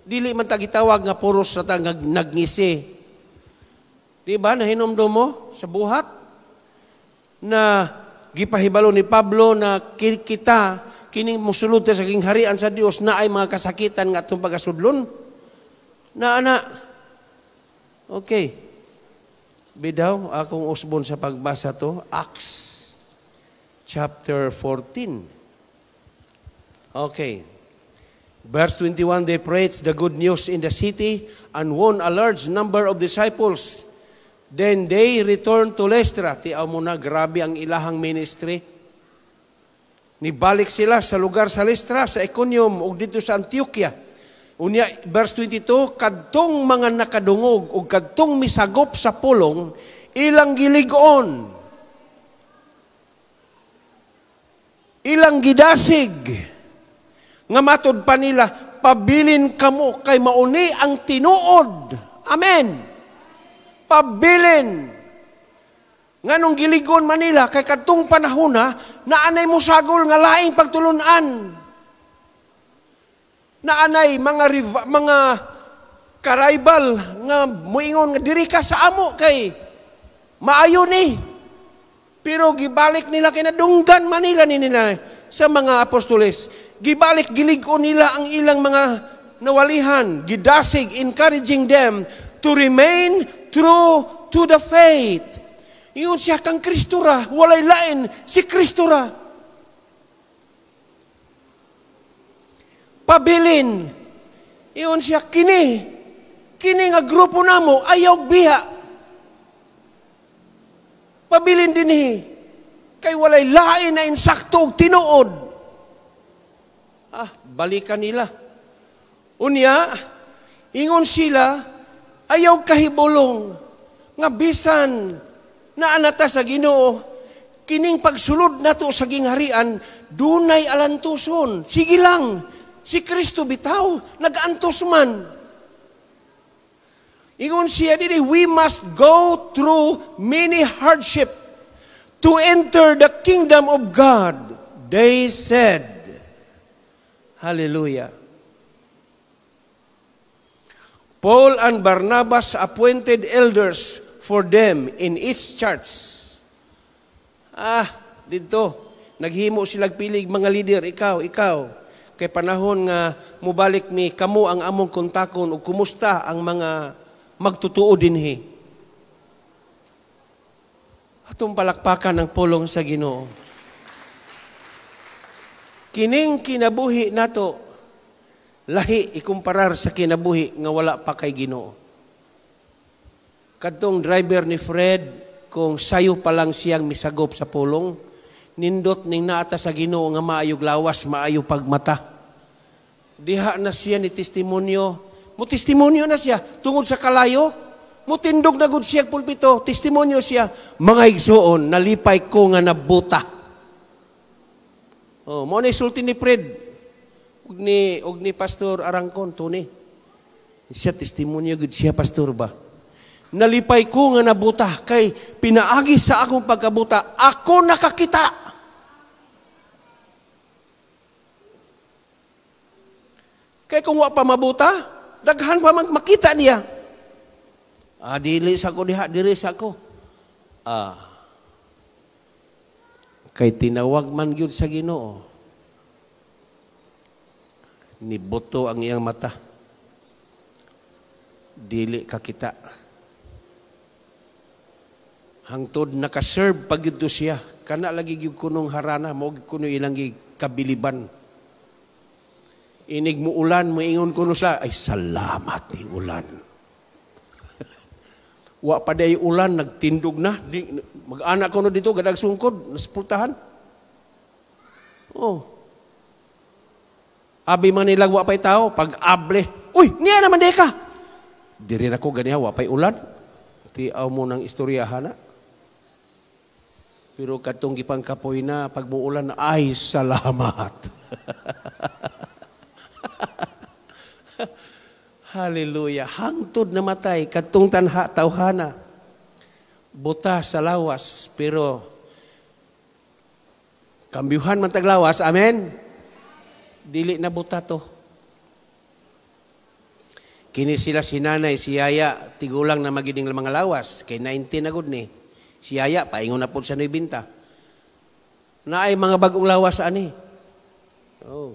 Dili man tagitawag nga puros na tangag nagngisi. Di ba, nahinomdo mo sa buhat na gipahibalo ni Pablo na kita kining musulod sa kingharian sa Dios na ay mga kasakitan nga atong pagasudlon. Na ana. Okay. Bidaw akong usbon sa pagbasa to, Acts chapter 14. Okay. Verse 21, they preached the good news in the city and won a large number of disciples. Then they returned to Lestra. Tiaw mo na, grabe ang ilahang ministry. Nibalik sila sa lugar sa Lestra, sa Iconium, o dito sa Antioquia. Unya, verse 22, kadtong mga nakadungog o kadtong misagop sa pulong, ilang giligon, ilang gidasig, nga matod pa nila, pabilin kamo kay mauni ang tinuod. Amen pabilin. Nga nung giligon Manila, kay katong panahon na, naanay mo sagol nga laing pagtulunan. Naanay mga, riva, mga karibal nga muingon nga diri ka sa amo kay maayo ni. Pero gibalik nila kay Manila ni nila sa mga apostoles. Gibalik giligon nila ang ilang mga nawalihan, gidasig, encouraging them to remain true to the faith. Iyon siya kang ra, walay lain si Kristo ra. Pabilin, iyon siya kini, kini nga grupo namo, ayaw biha. Pabilin din hi, kay walay lain na insakto og tinuod. Ah, balikan nila. Unya, ingon sila, ayaw kahibulong nga bisan na anata sa Ginoo kining pagsulod nato sa gingharian dunay alantuson sige lang si Kristo bitaw nagaantos man ingon siya dili we must go through many hardship to enter the kingdom of God they said hallelujah Paul and Barnabas appointed elders for them in each church. Ah, dito, naghimo silag pilig mga leader, ikaw, ikaw. Kay panahon nga mubalik mi kamo ang among kontakon ug kumusta ang mga magtutuo dinhi. Atong palakpakan ang pulong sa Ginoo. Kining kinabuhi nato lahi ikumparar sa kinabuhi nga wala pa kay Ginoo. Kadtong driver ni Fred kung sayo pa lang siyang misagop sa pulong, nindot ning naata sa Ginoo nga maayog lawas, maayo pagmata. Diha na siya ni testimonyo, mo testimonyo na siya tungod sa kalayo, mo tindog na gud siya pulpito, testimonyo siya, mga igsoon nalipay ko nga nabuta. Oh, mo ni sulti ni Fred, Ug ni, ug ni Pastor Arangkon, tuni. Siya testimonyo gud siya, Pastor ba? Nalipay ko nga nabuta kay pinaagi sa akong pagkabuta, ako nakakita. Kay kung wa pa mabuta, daghan pa man makita niya. Ah, dili sa ko diha, dili sa ko. Ah. Kay tinawag man gyud sa Ginoo niboto ang iyang mata dili ka kita hangtod nakaserve pagyud siya kana lagi gyud kunong harana mo kuno ilang kabiliban inig mo ulan mo ingon kuno sa ay salamat ni ulan wa pa day ulan nagtindog na mag-anak kuno dito gadag sungkod naspultahan oh Abi man nilag wa pay tao, pag able. Uy, niya naman deka. Diri na ko ganiha wa pay ulan. Tiaw mo nang istorya hana. Pero katong gipang kapoy na pag muulan, ay salamat. Hallelujah. Hangtod na matay, katong tanha, tawhana. Buta sa lawas, pero kambiuhan man taglawas. Amen? dili na buta to. Kini sila si nanay, si yaya, tigulang na magiging mga lawas. Kay 19 na gud ni. Si yaya, paingon na po sa na ibinta. Na ay mga bagong lawas ani. Oh.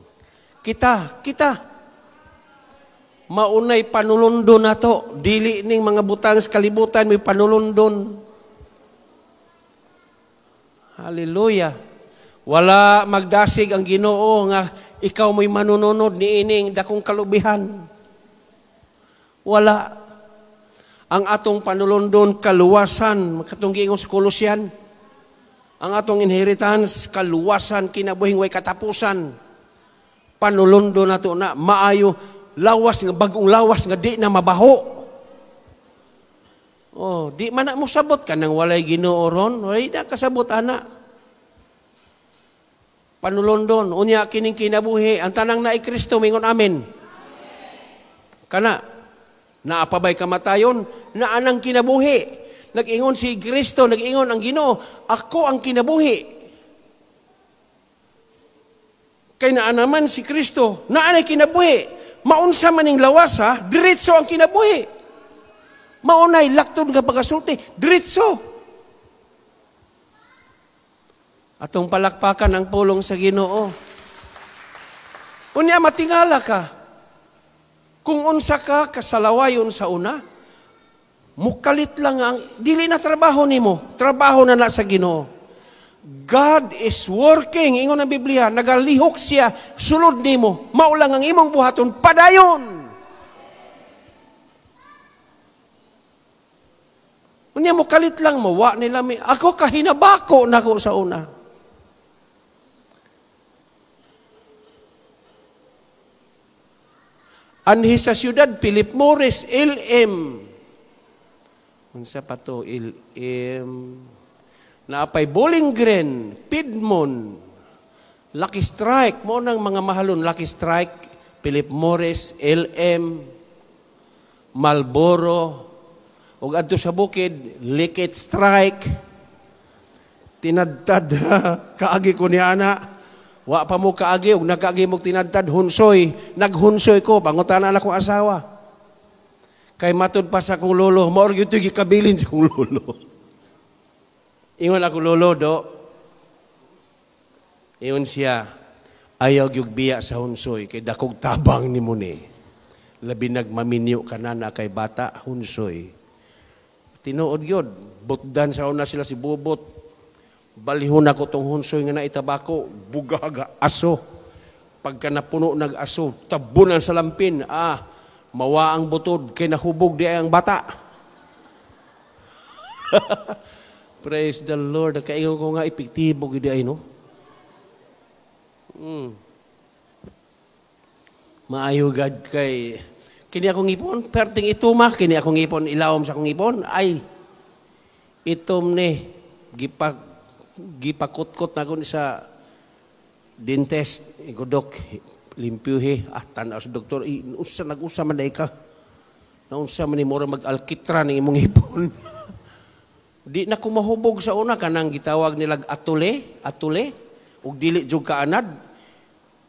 Kita, kita. Maunay panulundon na to. Dili ning mga butang sa kalibutan, may panulundon. Hallelujah. Wala magdasig ang ginoo nga ikaw mo'y manununod ni ining dakong kalubihan. Wala. Ang atong panulundon kaluwasan, katong giingon sa Kolosyan, ang atong inheritance, kaluwasan, kinabuhing way katapusan. Panulundo na na maayo, lawas, nga bagong lawas nga di na mabaho. Oh, di man na mo sabot ka nang walay ginooron, walay na kasabot anak panulondon unya kining kinabuhi ang tanang na Kristo mingon amen kana naapabay kamatayon na anang kinabuhi nagingon si Kristo nagingon ang Ginoo ako ang kinabuhi kay naa naman si Kristo na anay kinabuhi maunsa maning lawas ha diretso ang kinabuhi maunay lakton nga pagasulti diretso Atong palakpakan ang pulong sa Ginoo. Unya matingala ka. Kung unsa ka kasalawayon sa una, mukalit lang ang dili na trabaho nimo, trabaho na na sa Ginoo. God is working. Ingon ang Biblia, nagalihok siya, sulod nimo, maulang ang imong buhaton, padayon. Unya mukalit lang mo, wa nila mi. Ako kahinabako na ko sa una. Anhi sa siyudad, Philip Morris, LM. Unsa pa to, LM. Naapay Bowling Green, Piedmont, Lucky Strike, mo nang mga mahalon, Lucky Strike, Philip Morris, LM, Malboro, ug adto sa bukid, Licket Strike, tinadtad kaagi ko ni ana Wa pa mo kaagi, ug nakaagi mo tinadtad, hunsoy. Naghunsoy ko, pangutan pangutanan akong asawa. Kay matud pa sa kong lolo, maorg ito kabilin sa kong lolo. Ingon ako lolo, do. Ingon siya, ayaw yung biya sa hunsoy, kay dakog tabang ni mo ni. Labi nagmaminyo ka na kay bata, hunsoy. Tinuod gyud, butdan sa una sila si Bubot balihon ako tong hunsoy nga naitabako, bugaga aso. Pagka napuno nag aso, tabunan sa lampin, ah, mawa ang butod, kay nahubog di ang bata. Praise the Lord. Kaingon ko nga epektibo gidi ay no. Mm. Maayo gad kay kini akong ipon, perting ituma, kini akong ipon, ilawom sa akong ipon, ay itom ni gipak gipakutkot na ko sa dentist, igudok, limpyuhi, ah, tanaw doktor, doktor, eh, unsa nag-usa man ka, naunsa man ni Mora mag-alkitra ng imong ipon. Di na kumahubog sa una, kanang gitawag nilag atule, atule, ug dili jug kaanad.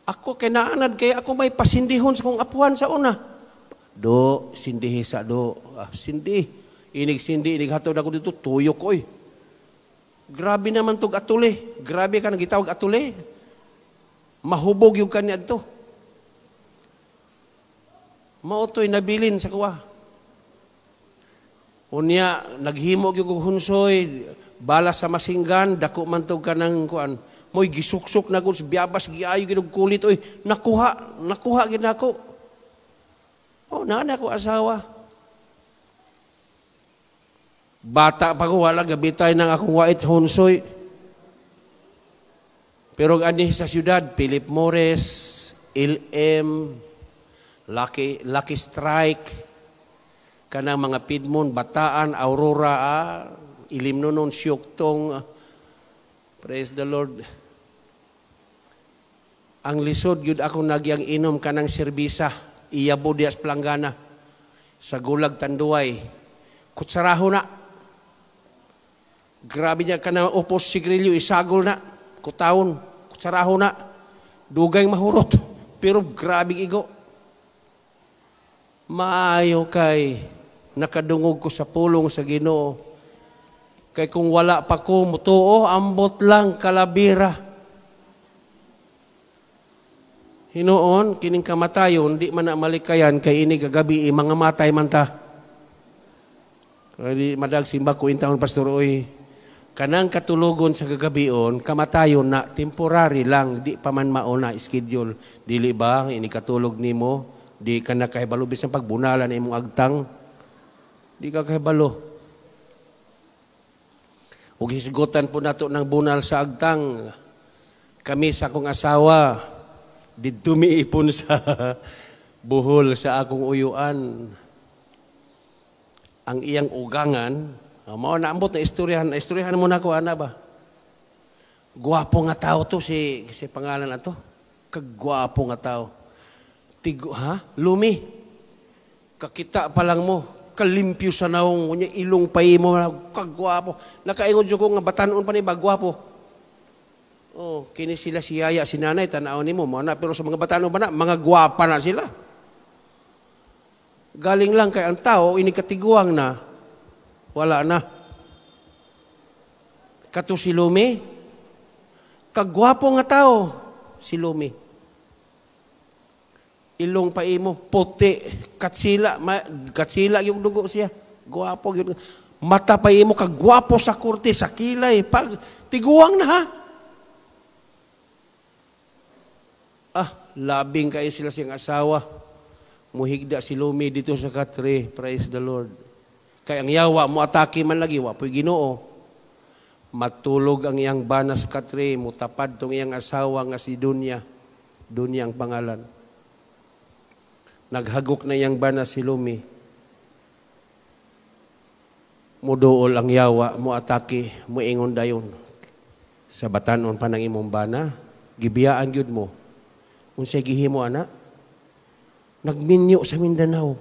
Ako kay naanad, kay ako may pasindihon sa kong apuhan sa una. Do, sindihi sa do, ah, sindi. Inig sindi, inig hatod ako dito, tuyok ko eh. Grabe naman tog atuli. Grabe ka nagitawag atuli. Mahubog yung kanya to. Mautoy nabilin sa kuwa. Unya, naghimo yung hunsoy, bala sa masinggan, dako man tog ka ng kuan. Moy, gisuksok na kung biyabas, giayo, ginugkulit. Oy, nakuha, nakuha, ginako. Oh, nana ko asawa. Bata pa ko, wala gabitay nang akong wait honsoy. Pero ani sa syudad, Philip Morris, LM, Lucky, Lucky Strike, kanang mga Piedmont, Bataan, Aurora, ah, ilim nun Syuktong, ah. praise the Lord. Ang lisod, yun ako nagyang inom kanang serbisa, iyabo dias planggana, sa gulag tanduay, kutsaraho na, Grabe niya ka na upos sigrilyo, isagol na, kutawon, kutsaraho na, dugay mahurot, pero grabe igo. Maayo kay nakadungog ko sa pulong sa ginoo. Kay kung wala pa ko, mutuo, ambot lang, kalabira. Hinoon, kining kamatayon, di man na malikayan kay ini kagabi, eh, mga matay man ta. Kaya di madag simba ko intaon, Pastor Oy kanang katulogon sa gagabion kamatayon na temporary lang di pa man mauna schedule dili ba ini katulog nimo di ka na kahibalo bisan pagbunalan imong agtang di ka kahibalo ug hisgotan po nato ng bunal sa agtang kami sa akong asawa didto miipon sa buhol sa akong uyuan ang iyang ugangan Ah, mao na ambot na istoryahan, istoryahan mo na ko ana ba. Guwapo nga tao to si si pangalan ato. Kagwapo nga tao. Tigo ha? Lumi. Kakita pa lang mo kalimpyo sa naong unya ilong pay mo kagwapo. Nakaingon jud ko nga batan-on pa ni bagwapo. Oh, kini sila si Yaya, si Nanay, tanaw ni mo, na, pero sa mga batanon ba na, mga gwapa na sila. Galing lang kay ang tao, inikatiguang na, wala na. Kato si Lumi, kagwapo nga tao si Lumi. Ilong pa imo, puti, katsila, ma, katsila yung dugo siya. Gwapo yun. Mata pa imo, kagwapo sa kurte, sa kilay, pag, tiguang na ha. Ah, labing kayo sila siyang asawa. Muhigda si Lumi dito sa katre. Praise the Lord. Kay ang yawa mo atake man lagi, wapoy ginoo. Matulog ang iyang banas katri, mutapad tong iyang asawa nga si Dunya. Dunya ang pangalan. Naghagok na iyang banas si Lumi. Muduol ang yawa, mo atake, mo ingon dayon. Sa batanon pa ng imong bana, gibiyaan gyud mo. Unsay gihimo ana? Nagminyo sa Mindanao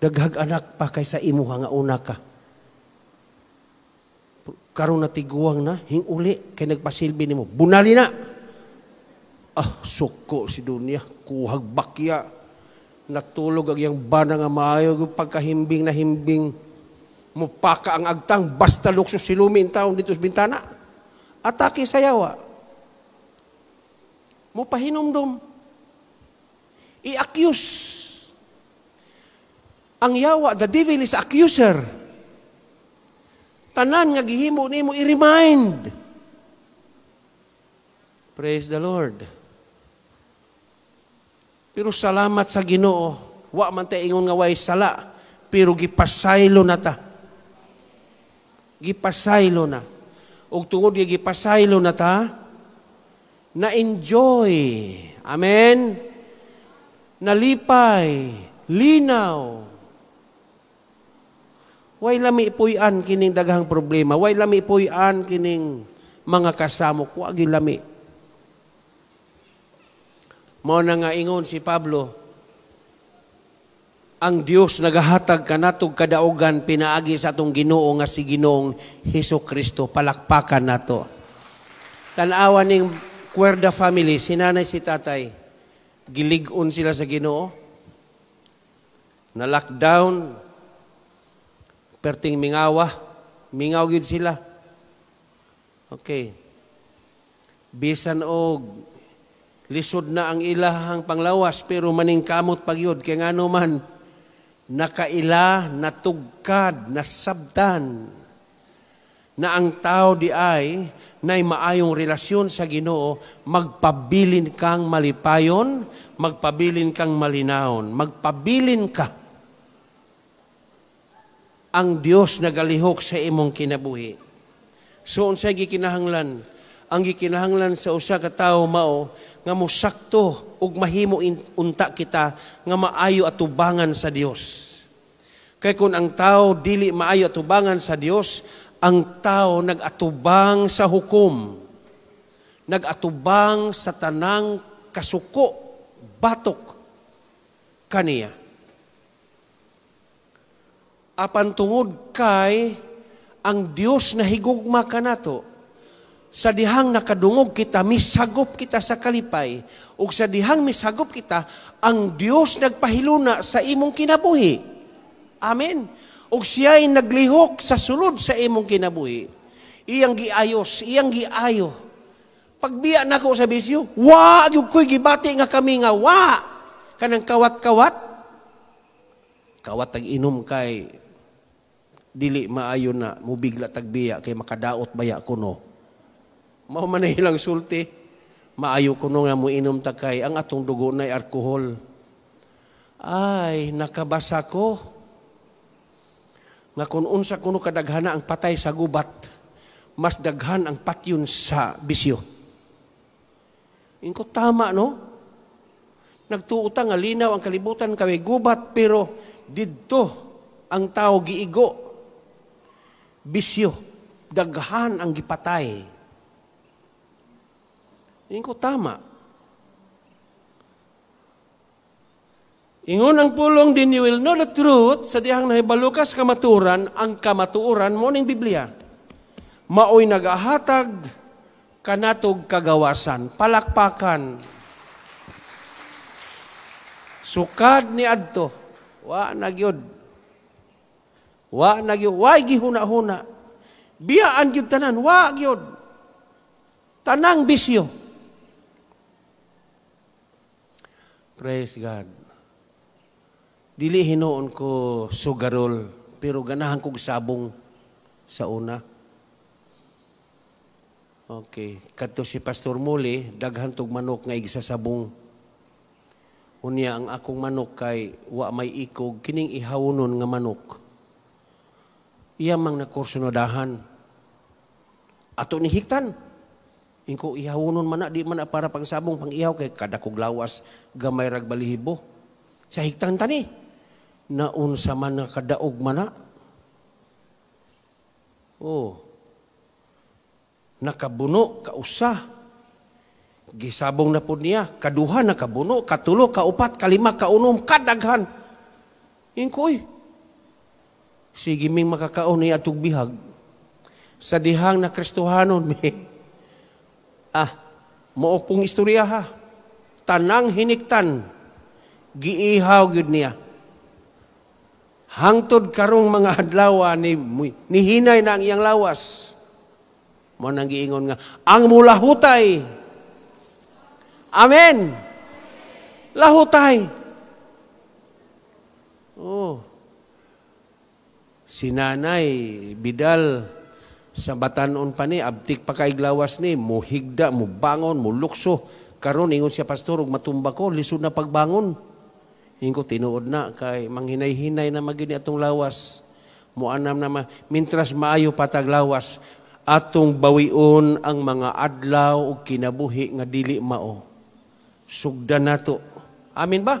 Daghag anak pa sa imuha nga una ka. Karon na tiguang na, hinguli, kay nagpasilbi nimo bunali na! Ah, suko si dunya, kuhag bakya. Natulog ang iyang bana nga maayo, pagkahimbing na himbing. Mupaka ang agtang, basta luksos si ang taong dito sa bintana. Atake sayawa. Mupahinomdom. I-accuse ang yawa, the devil is accuser. Tanan nga gihimo nimo i-remind. Praise the Lord. Pero salamat sa Ginoo. Wa man tay ingon nga way sala, pero gipasaylo na ta. Gipasaylo na. Ug tungod gipasaylo na ta, na enjoy. Amen. Nalipay, linaw, Way lami puyan kining daghang problema. Way lami puyan kining mga kasamo. Kuwagi lami. Mao na nga ingon si Pablo, ang Dios nagahatag kanatog kadaogan pinaagi sa atong Ginoo nga si Ginoong Heso Kristo palakpakan nato. Tan-awan ning Cuerda family, si nanay si tatay, gilig-on sila sa Ginoo. Na lockdown, perting mingawa. Mingaw gid sila. Okay. Bisan og lisod na ang ilahang panglawas pero maningkamot pagyod kay ngano man nakaila natugkad nasabtan na ang tao di ay nay maayong relasyon sa Ginoo magpabilin kang malipayon magpabilin kang malinawon magpabilin ka ang Dios nagalihok sa imong kinabuhi. So unsay gikinahanglan? Ang gikinahanglan sa usa ka tawo mao nga musakto ug mahimo unta kita nga maayo atubangan sa Dios. Kay kung ang tawo dili maayo atubangan sa Dios, ang tawo nagatubang sa hukom. Nagatubang sa tanang kasuko, batok kaniya apan tungod kay ang Dios na higugma kanato sa dihang nakadungog kita misagop kita sa kalipay ug sa dihang misagop kita ang Dios nagpahiluna sa imong kinabuhi amen ug siya'y naglihok sa sulod sa imong kinabuhi iyang giayos iyang giayo pagbiya nako sa bisyo wa gyud koy gibati nga kami nga wa kanang kawat-kawat kawat ang inom kay dili maayo na mubigla tagbiya kay makadaot baya kuno. Mao man ilang sulti, maayo kuno nga muinom ta kay ang atong dugo nay alcohol. Ay, nakabasa ko nga kun unsa kuno kadaghana ang patay sa gubat, mas daghan ang patyon sa bisyo. Ingko tama no? Nagtuutang nga linaw ang kalibutan kay gubat pero didto ang tao giigo bisyo, daghan ang gipatay. Hindi ko tama. Ingon ang pulong din you will know the truth sa dihang nahibalukas kamaturan ang kamatuoran mo ning Biblia. Maoy nagahatag kanatog kagawasan, palakpakan. Sukad ni adto. Wa na Wa na gyud, wa gihuna-huna. Biyaan gyud tanan, wa gyud. Tanang bisyo. Praise God. Dili hinoon ko sugarol, pero ganahan kog sabong sa una. Okay, kadto si Pastor Muli, daghan tog manok nga igsasabong. Unya ang akong manok kay wa may ikog kining ihawunon nga manok iyamang nakursunadahan. Ato ni hiktan. Ingko ihawunon man na, di man para pangsabong pangihaw ihaw kay kadakog lawas gamay rag balihibo. Sa hiktan tani, naunsa sa man na kadaog man na. Oh, nakabuno, kausa. Gisabong na po niya, kaduha, nakabuno, katulo, kaupat, kalima, kaunom, kadaghan. Ingkoy, Sige ming makakaon ni atong bihag. Sa dihang na kristohanon mi. Ah, moopong istorya ha. Tanang hiniktan giihaw gud niya. Hangtod karong mga adlaw ah, ni ni hinay na ang iyang lawas. Mo nang giingon nga ang mulahutay. Amen. Lahutay. Oh. Si Nanay Bidal, sa batanon pa ni, abtik pa kaiglawas ni, muhigda, mo bangon mo lukso Karon ingon siya pastor, og matumba ko, lisod na pagbangon. Ingon tinuod na, kay manghinay-hinay na magini atong lawas. Muanam na, ma, mintras maayo pataglawas, atong bawion ang mga adlaw ug kinabuhi nga dili mao. Sugda nato. Amin ba?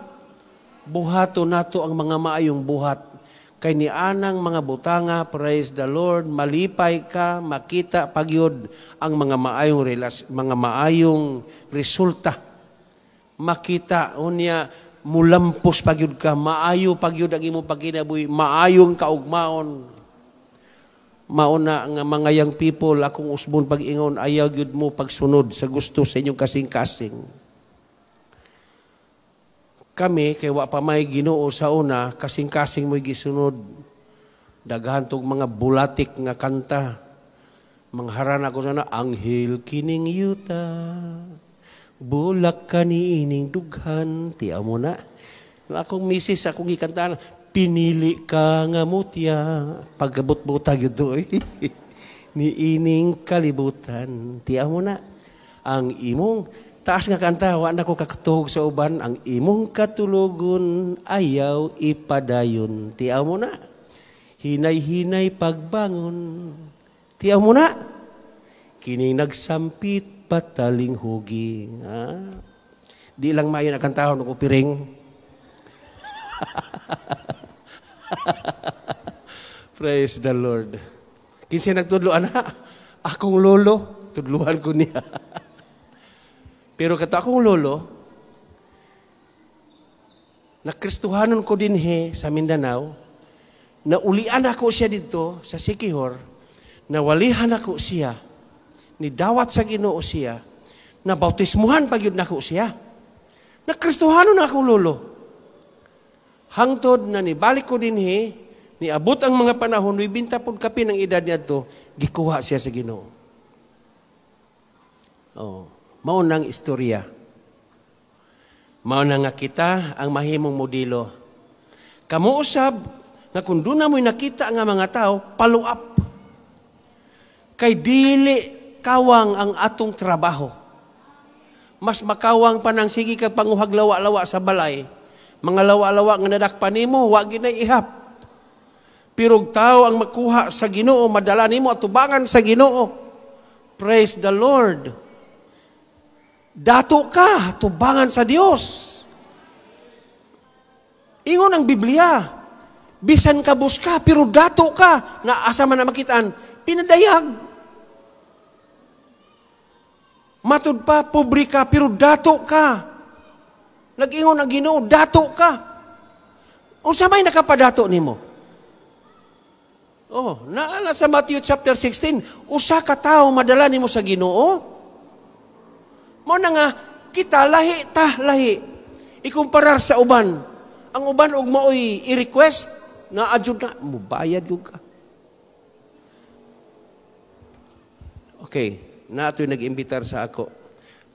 Buhato nato ang mga maayong buhat kay ni anang mga butanga praise the Lord malipay ka makita pagyod ang mga maayong relas, mga maayong resulta makita unya mulampos pagyod ka maayo pagyod ang imong pagkinabuhi maayong kaugmaon mauna nga mga young people akong usbon pag-ingon ayaw gyud mo pagsunod sa gusto sa inyong kasing-kasing kami kay wa pa may Ginoo sa una kasing-kasing mo'y gisunod daghan tog mga bulatik nga kanta mangharan ako sana anghel kining yuta bulak ka ni ining dughan ti amo na akong misis akong gikanta pinili ka nga mutya pagabot pagkabutbuta gyud doy eh. ni ining kalibutan ti amo na ang imong Taas nga kanta, wa na ko kakatuhog sa uban, ang imong katulogon ayaw ipadayon. Tiaw mo na. Hinay-hinay pagbangon. Tiaw mo na. Kining nagsampit pataling hugi. Ha? Di lang mayon ang kantahon ng upiring. Praise the Lord. Kinsa nagtudlo ana? Akong lolo, tudluhan ko niya. Pero kata akong lolo, na Kristuhanon ko din he sa Mindanao, na naulian ako siya dito sa Sikihor, na walihan ako siya, ni dawat sa ginoo siya, na nabautismuhan pagyud ako siya. Na Nakristuhanon ako lolo. Hangtod na nibalik ko din he, abot ang mga panahon, wibinta po kapin ng edad niya to, gikuha siya sa ginoo. Oh mao nang istorya. Mao nang nga kita ang mahimong modelo. usab nga kun na mo'y nakita nga mga tao, follow up. Kay dili kawang ang atong trabaho. Mas makawang pa nang sige ka panguhag lawa-lawa sa balay. Mga lawa-lawa nga nadakpan nimo, wa ginay ihap. Pirog tao ang makuha sa Ginoo, madala nimo atubangan sa Ginoo. Praise the Lord. Dato ka, tubangan sa Dios. Ingon ang Biblia. Bisan ka buska, pero dato ka, na asa man na makitaan, pinadayag. Matud pa, pobre ka, pero dato ka. Nag-ingon ang ginoo, dato ka. O sa may nakapadato ni mo? Oh, naala sa Matthew chapter 16, usa ka tao madala nimo sa ginoo, mo na nga, kita lahi ta lahi. Ikumparar sa uban. Ang uban og maoy i-request na adjud na mubayad jud ka. Okay, na ato'y nag sa ako.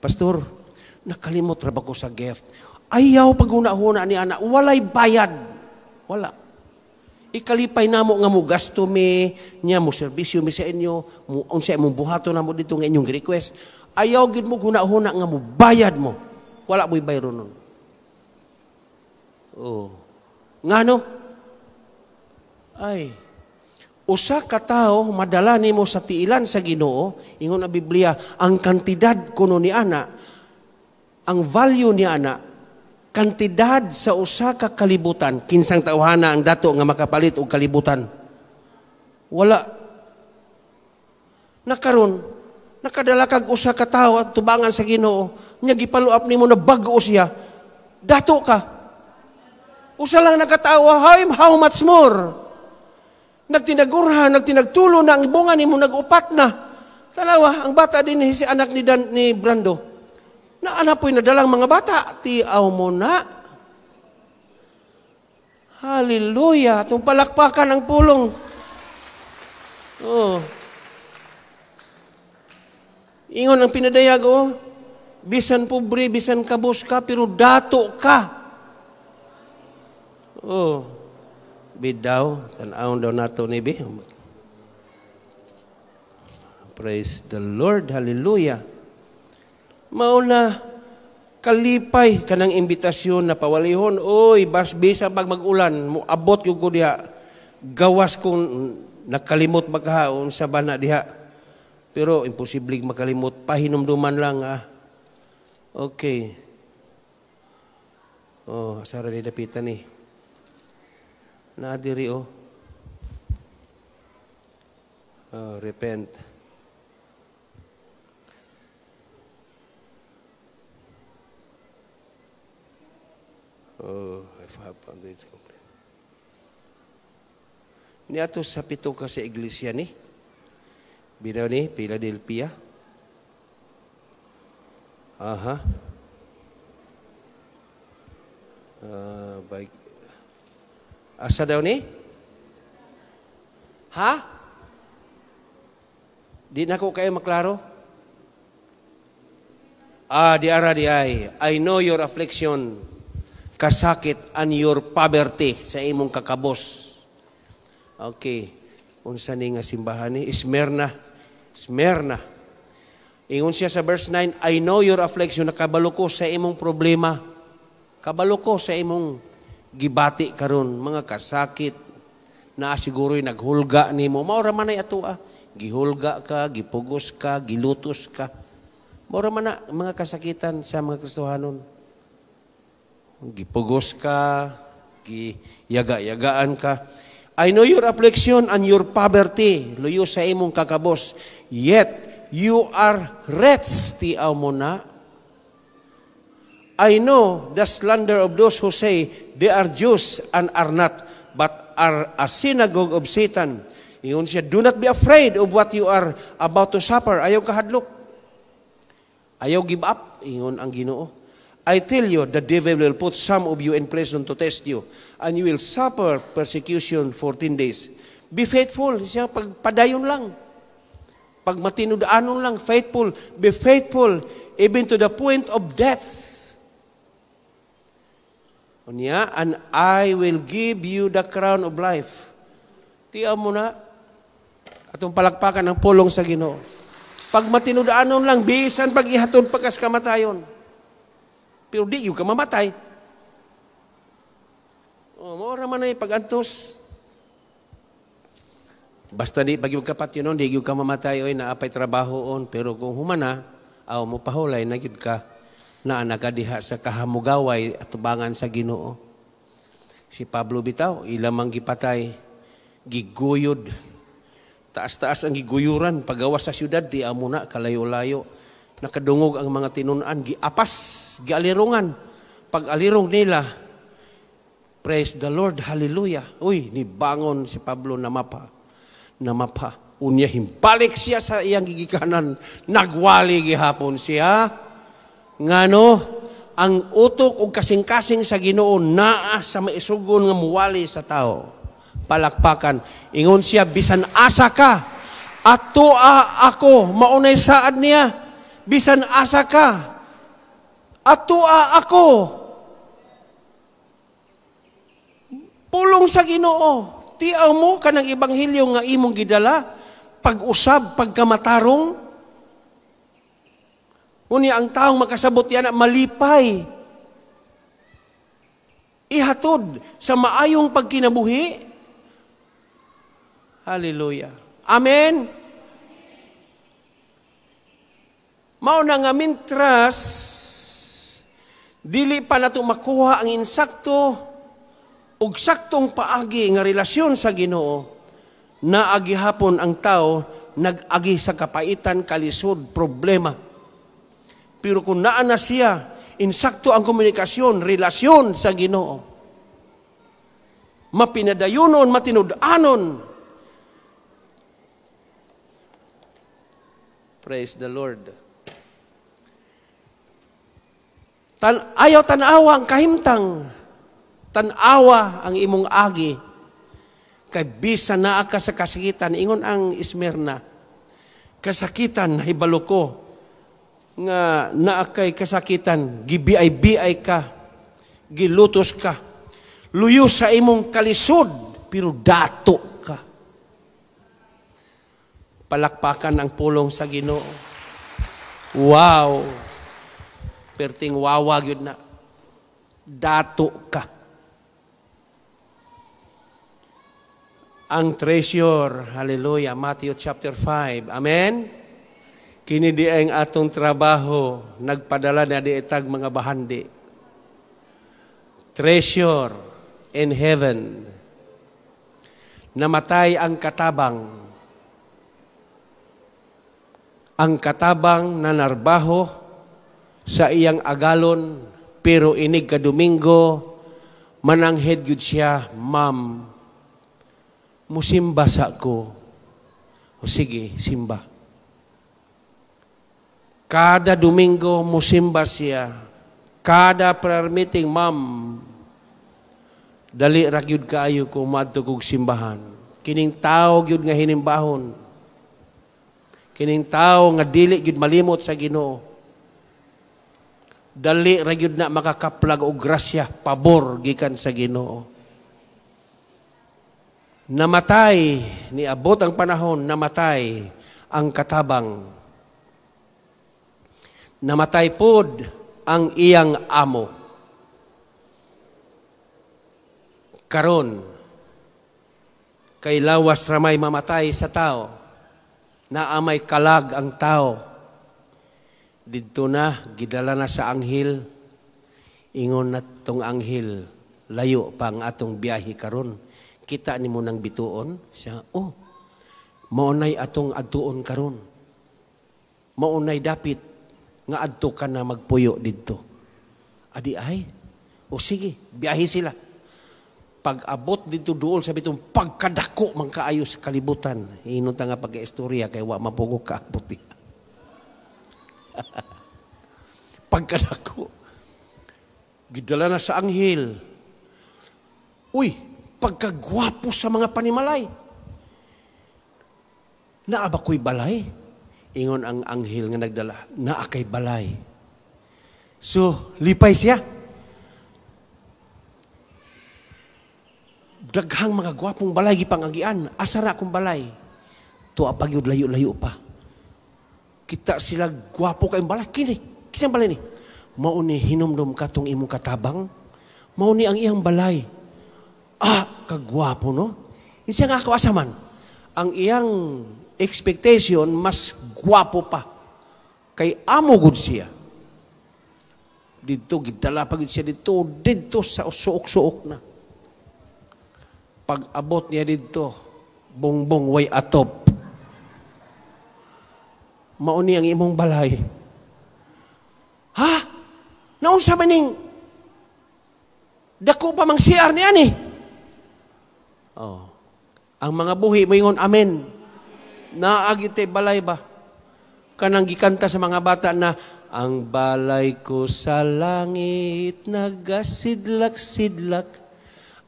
Pastor, nakalimot ra ba ko sa gift? Ayaw paguna-huna ni ana, walay bayad. Wala. Ikalipay namo nga mo gasto mi, niya mo serbisyo mi sa inyo, mo unsay mo buhato namo dito nga inyong request. Ayaw gid mo huna-huna nga mo bayad mo. Wala mo'y bayro nun. Oh. ngano Ay, usa ka tawo madala nimo sa tiilan sa Ginoo, ingon na Biblia, ang kantidad kuno ni ana, ang value ni ana, kantidad sa usa ka kalibutan, kinsang tawhana ang dato nga makapalit og kalibutan. Wala. Nakaron, nakadala kag usa ka tawo at tubangan sa Ginoo nya gipaluap nimo na bag-o siya dato ka usa lang nagkatawa how, how much more nagtinagurha nagtinagtulo na ang bunga nimo nagupat na talawa ang bata din si anak ni Dan, ni Brando na ana po'y nadalang mga bata ti aw mo na Hallelujah. Itong palakpakan ng pulong. Oh. Ingon ang pinadayag o, oh, bisan pobre, bisan kabos ka, pero dato ka. Oh, bidaw, tanawon daw nato ni Bi. Praise the Lord, hallelujah. Mauna, kalipay kanang imbitasyon na pawalihon. Oy, bas bisa pag mo abot yung ko Gawas kung nakalimot maghaon sa bana diha pero imposibleng makalimot. Pahinumduman lang ah. Okay. Oh, asara ni dapitan ni. Eh. Naadiri oh. oh. Repent. Oh, I have found it's complete. Niato sa pito ka iglesia ni. Eh? Binaw ni Philadelphia. Aha. Uh, baik. Asa daw ni? Ha? Di na ko kayo maklaro? Ah, di ara di ay. I know your affliction, kasakit, and your poverty sa imong kakabos. Okay. Unsa ni nga simbahan ni? Ismerna. Smyrna. Ingon siya sa verse 9, I know your affliction, nakabalo ko sa imong problema. Kabalo ko sa imong gibati karon mga kasakit, na siguro'y naghulga ni mo. Maura man ay ato ah. Gihulga ka, gipugos ka, gilutos ka. Maura man na mga kasakitan sa mga kristohanon. Gipugos ka, giyaga-yagaan ka. I know your affliction and your poverty, luyo sa imong kakabos. Yet, you are wretched, ti mo na. I know the slander of those who say they are Jews and are not, but are a synagogue of Satan. Iyon siya, do not be afraid of what you are about to suffer. Ayaw kahadlok. Ayaw give up. Iyon ang ginoo. I tell you, the devil will put some of you in prison to test you, and you will suffer persecution 14 days. Be faithful. Siya, pagpadayon lang. Pag matinudaanon lang, faithful. Be faithful, even to the point of death. Unya, and I will give you the crown of life. Tiya mo na, atong palakpakan ng pulong sa ginoo. Pag matinudaanon lang, bisan pag ihatod pagkas kamatayon pero di yung ka mamatay. O, oh, maura man ay pagantos. Basta di pag yung kapat yun, di yung ka mamatay, oy, naapay trabaho on, pero kung humana, aw mo pahulay, nagyud ka, na nakadiha sa kahamugaway at tubangan sa ginoo. Si Pablo Bitaw, ilamang gipatay, giguyod, taas-taas ang giguyuran, pagawas sa syudad, di amuna, na, kalayo-layo, nakadungog ang mga tinunan, giapas, gialirungan. Pag alirong nila, praise the Lord, hallelujah. Uy, nibangon si Pablo na mapa, na mapa. Unya himbalik siya sa iyang gigikanan, nagwali gihapon siya. Ngano, ang utok o kasing-kasing sa Ginoo naa sa maisugon nga muwali sa tao. Palakpakan. Ingon siya bisan asa ka. Atua ako maunay saad niya bisan asa ka, atua ako. Pulong sa ginoo. Tiaw mo ka ng ibanghilyo nga imong gidala, pag-usab, pagkamatarong. Unya ang taong makasabot yan malipay. Ihatod sa maayong pagkinabuhi. Hallelujah. Amen. Mao na nga mintras dili pa nato makuha ang insakto ug saktong paagi nga relasyon sa Ginoo na agihapon ang tao nagagi sa kapaitan kalisod problema pero kung naa na siya insakto ang komunikasyon relasyon sa Ginoo mapinadayunon matinud-anon praise the lord Tan ayaw tanawa ang kahimtang. Tanawa ang imong agi. Kay bisa naa ka sa kasakitan, ingon ang Ismirna. Kasakitan nahibalo ko nga naa kay kasakitan, gibiay-biay ka, gilutos ka. Luyo sa imong kalisod pero dato ka. Palakpakan ang pulong sa Ginoo. Wow! perting wawa gyud na dato ka. Ang treasure, hallelujah, Matthew chapter 5. Amen. Kini di ang atong trabaho nagpadala na di itag mga bahandi. Treasure in heaven. Namatay ang katabang ang katabang na narbaho sa iyang agalon, pero inig ka Domingo, manang head gud siya, Ma'am, musimba sa ko. O sige, simba. Kada Domingo, musimba siya. Kada prayer meeting, Ma'am, dali ragyud kaayo ko maadto simbahan. Kining tao gyud nga hinimbahon. Kining tao nga dili gyud malimot sa Ginoo dali ra gyud na makakaplag og grasya pabor gikan sa Ginoo namatay ni abot ang panahon namatay ang katabang namatay pod ang iyang amo karon kay lawas ramay mamatay sa tao na amay kalag ang tao dito na gidala na sa anghel ingon na tong anghel layo pang atong biyahe karon kita ni mo nang bituon siya oh maunay atong adtuon karon maunay dapit nga adto ka na magpuyo didto adi ay o sige biyahe sila pag-abot dito duol sa bitong pagkadako mangkaayos kalibutan. Inunta nga pag-istorya kay wa mapugok kaabot diha. Pagkadako, gidala na sa anghel. Uy, pagkagwapo sa mga panimalay. Naaba ko'y balay. Ingon ang anghel nga nagdala, naa kay balay. So, lipay siya. Daghang mga gwapong balay gipang agian. Asara ra akong balay? Tuwa pagyod layo-layo pa kita sila gwapo kay bala kini kinsa bala ni mao ni hinumdum katong imong katabang mao ni ang iyang balay ah kagwapo no isa ako asaman ang iyang expectation mas gwapo pa kay amo gud siya dito gidala pag siya dito dito sa suok-suok na pag abot niya dito bongbong way atop mauni ang imong balay. Ha? Naunsa man ning dako pa mang CR ni ani? Oh. Ang mga buhi moingon amen. Naagite balay ba? Kanang gikanta sa mga bata na ang balay ko sa langit nagasidlak-sidlak.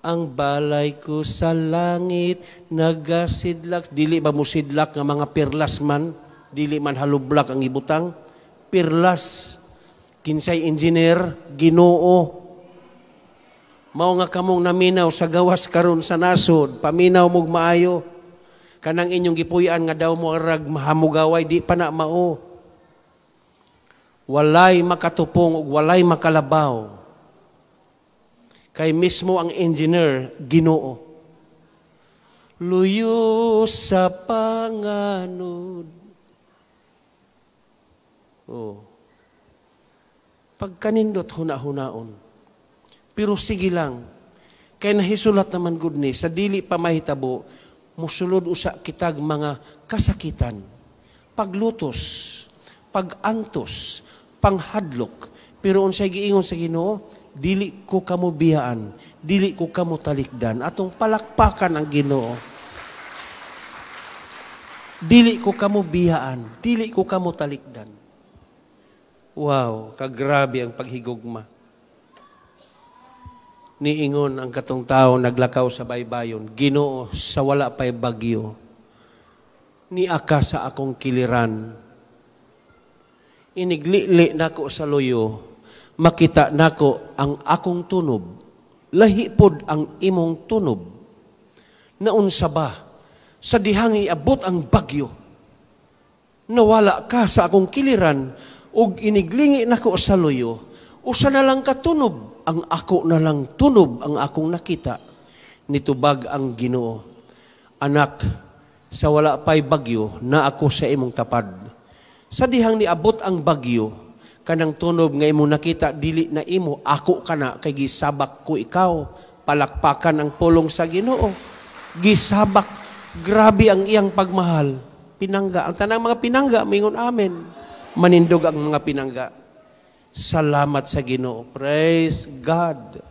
Ang balay ko sa langit nagasidlak. Dili ba mo sidlak nga mga perlas man? dili man halublak ang ibutang, pirlas, kinsay engineer, ginoo, mao nga kamong naminaw sa gawas karon sa nasod, paminaw mog maayo, kanang inyong gipuy-an nga daw mo rag mahamugaway, di pa na mao. Walay makatupong, walay makalabaw. Kay mismo ang engineer, ginoo. Luyo sa panganod, Oh. Pagkanindot huna-hunaon. Pero sige lang. Kay nahisulat naman gud ni sa dili pa mahitabo musulod usa kitag mga kasakitan, paglutos, pagantos, panghadlok. Pero unsay giingon sa Ginoo, dili ko kamo biyaan, dili ko kamo talikdan. Atong palakpakan ang Ginoo. Dili ko kamo biyaan, dili ko kamo talikdan. Wow, kagrabe ang paghigugma. Niingon ang katong tao naglakaw sa baybayon, Ginoo sa wala pay bagyo. Niaka sa akong kiliran. Iniglili nako sa loyo, makita nako ang akong tunob. Lahi ang imong tunob. Naunsa ba sa dihang iabot ang bagyo? Nawala ka sa akong kiliran ug iniglingi nako sa loyo, usa na lang katunob, ang ako na lang tunob ang akong nakita, nitubag ang ginoo. Anak, sa wala pa'y bagyo, na ako sa imong tapad. Sa dihang niabot ang bagyo, kanang tunob nga imong nakita, dili na imo, ako kana kay gisabak ko ikaw, palakpakan ang pulong sa ginoo. Gisabak, grabe ang iyang pagmahal. Pinangga, ang tanang mga pinangga, mingon amen manindog ang mga pinangga. Salamat sa Ginoo. Praise God.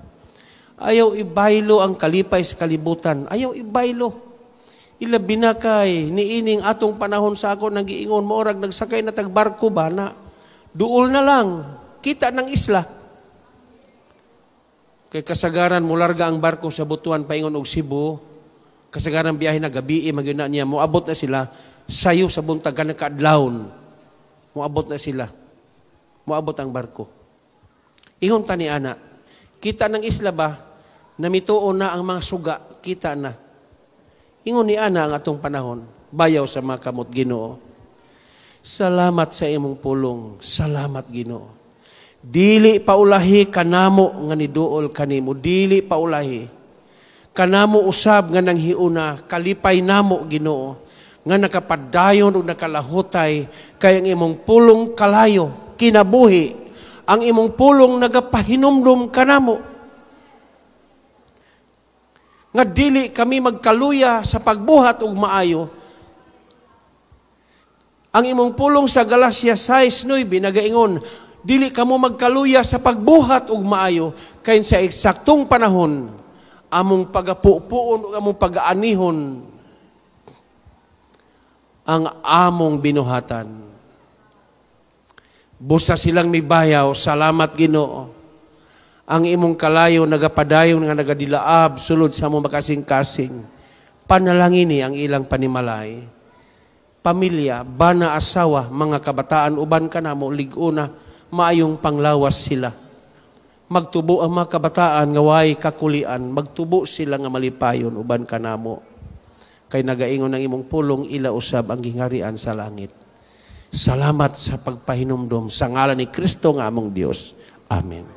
Ayaw ibaylo ang kalipay sa kalibutan. Ayaw ibaylo. Ilabi na kay niining atong panahon sa ako nagiingon mo orag nagsakay na tagbarko ba na duol na lang kita ng isla. Kay kasagaran mularga ang barko sa Butuan paingon og Cebu. Kasagaran biyahe na gabi eh, magyuna niya mo abot na sila sayo sa buntag ng kaadlawon. Muabot na sila. Muabot ang barko. Ihon tani ana, kita ng isla ba namituon na ang mga suga, kita na. Ingon ni ana ang atong panahon, bayaw sa mga kamot Ginoo. Salamat sa imong pulong, salamat Ginoo. Dili paulahi kanamo nga ni duol kanimo, dili paulahi kanamo usab nga nanghiuna, kalipay namo Ginoo nga nakapadayon o nakalahutay kay ang imong pulong kalayo kinabuhi ang imong pulong nagapahinumdum kanamo nga dili kami magkaluya sa pagbuhat og maayo ang imong pulong sa Galacia 6:9 binagaingon, dili kamo magkaluya sa pagbuhat og maayo kay sa eksaktong panahon among pagapupuon o among pag pagaanihon ang among binuhatan. Busa silang mibayaw, salamat Ginoo. Ang imong kalayo nagapadayon nga nagadilaab sulod sa mo makasing-kasing. Panalangini ang ilang panimalay. Pamilya, bana asawa, mga kabataan uban kanamo liguna maayong panglawas sila. Magtubo ang mga kabataan nga way kakulian, magtubo sila nga malipayon uban kanamo kay nagaingon ng imong pulong ila usab ang gingharian sa langit. Salamat sa pagpahinumdom sa ngalan ni Kristo nga among Dios. Amen.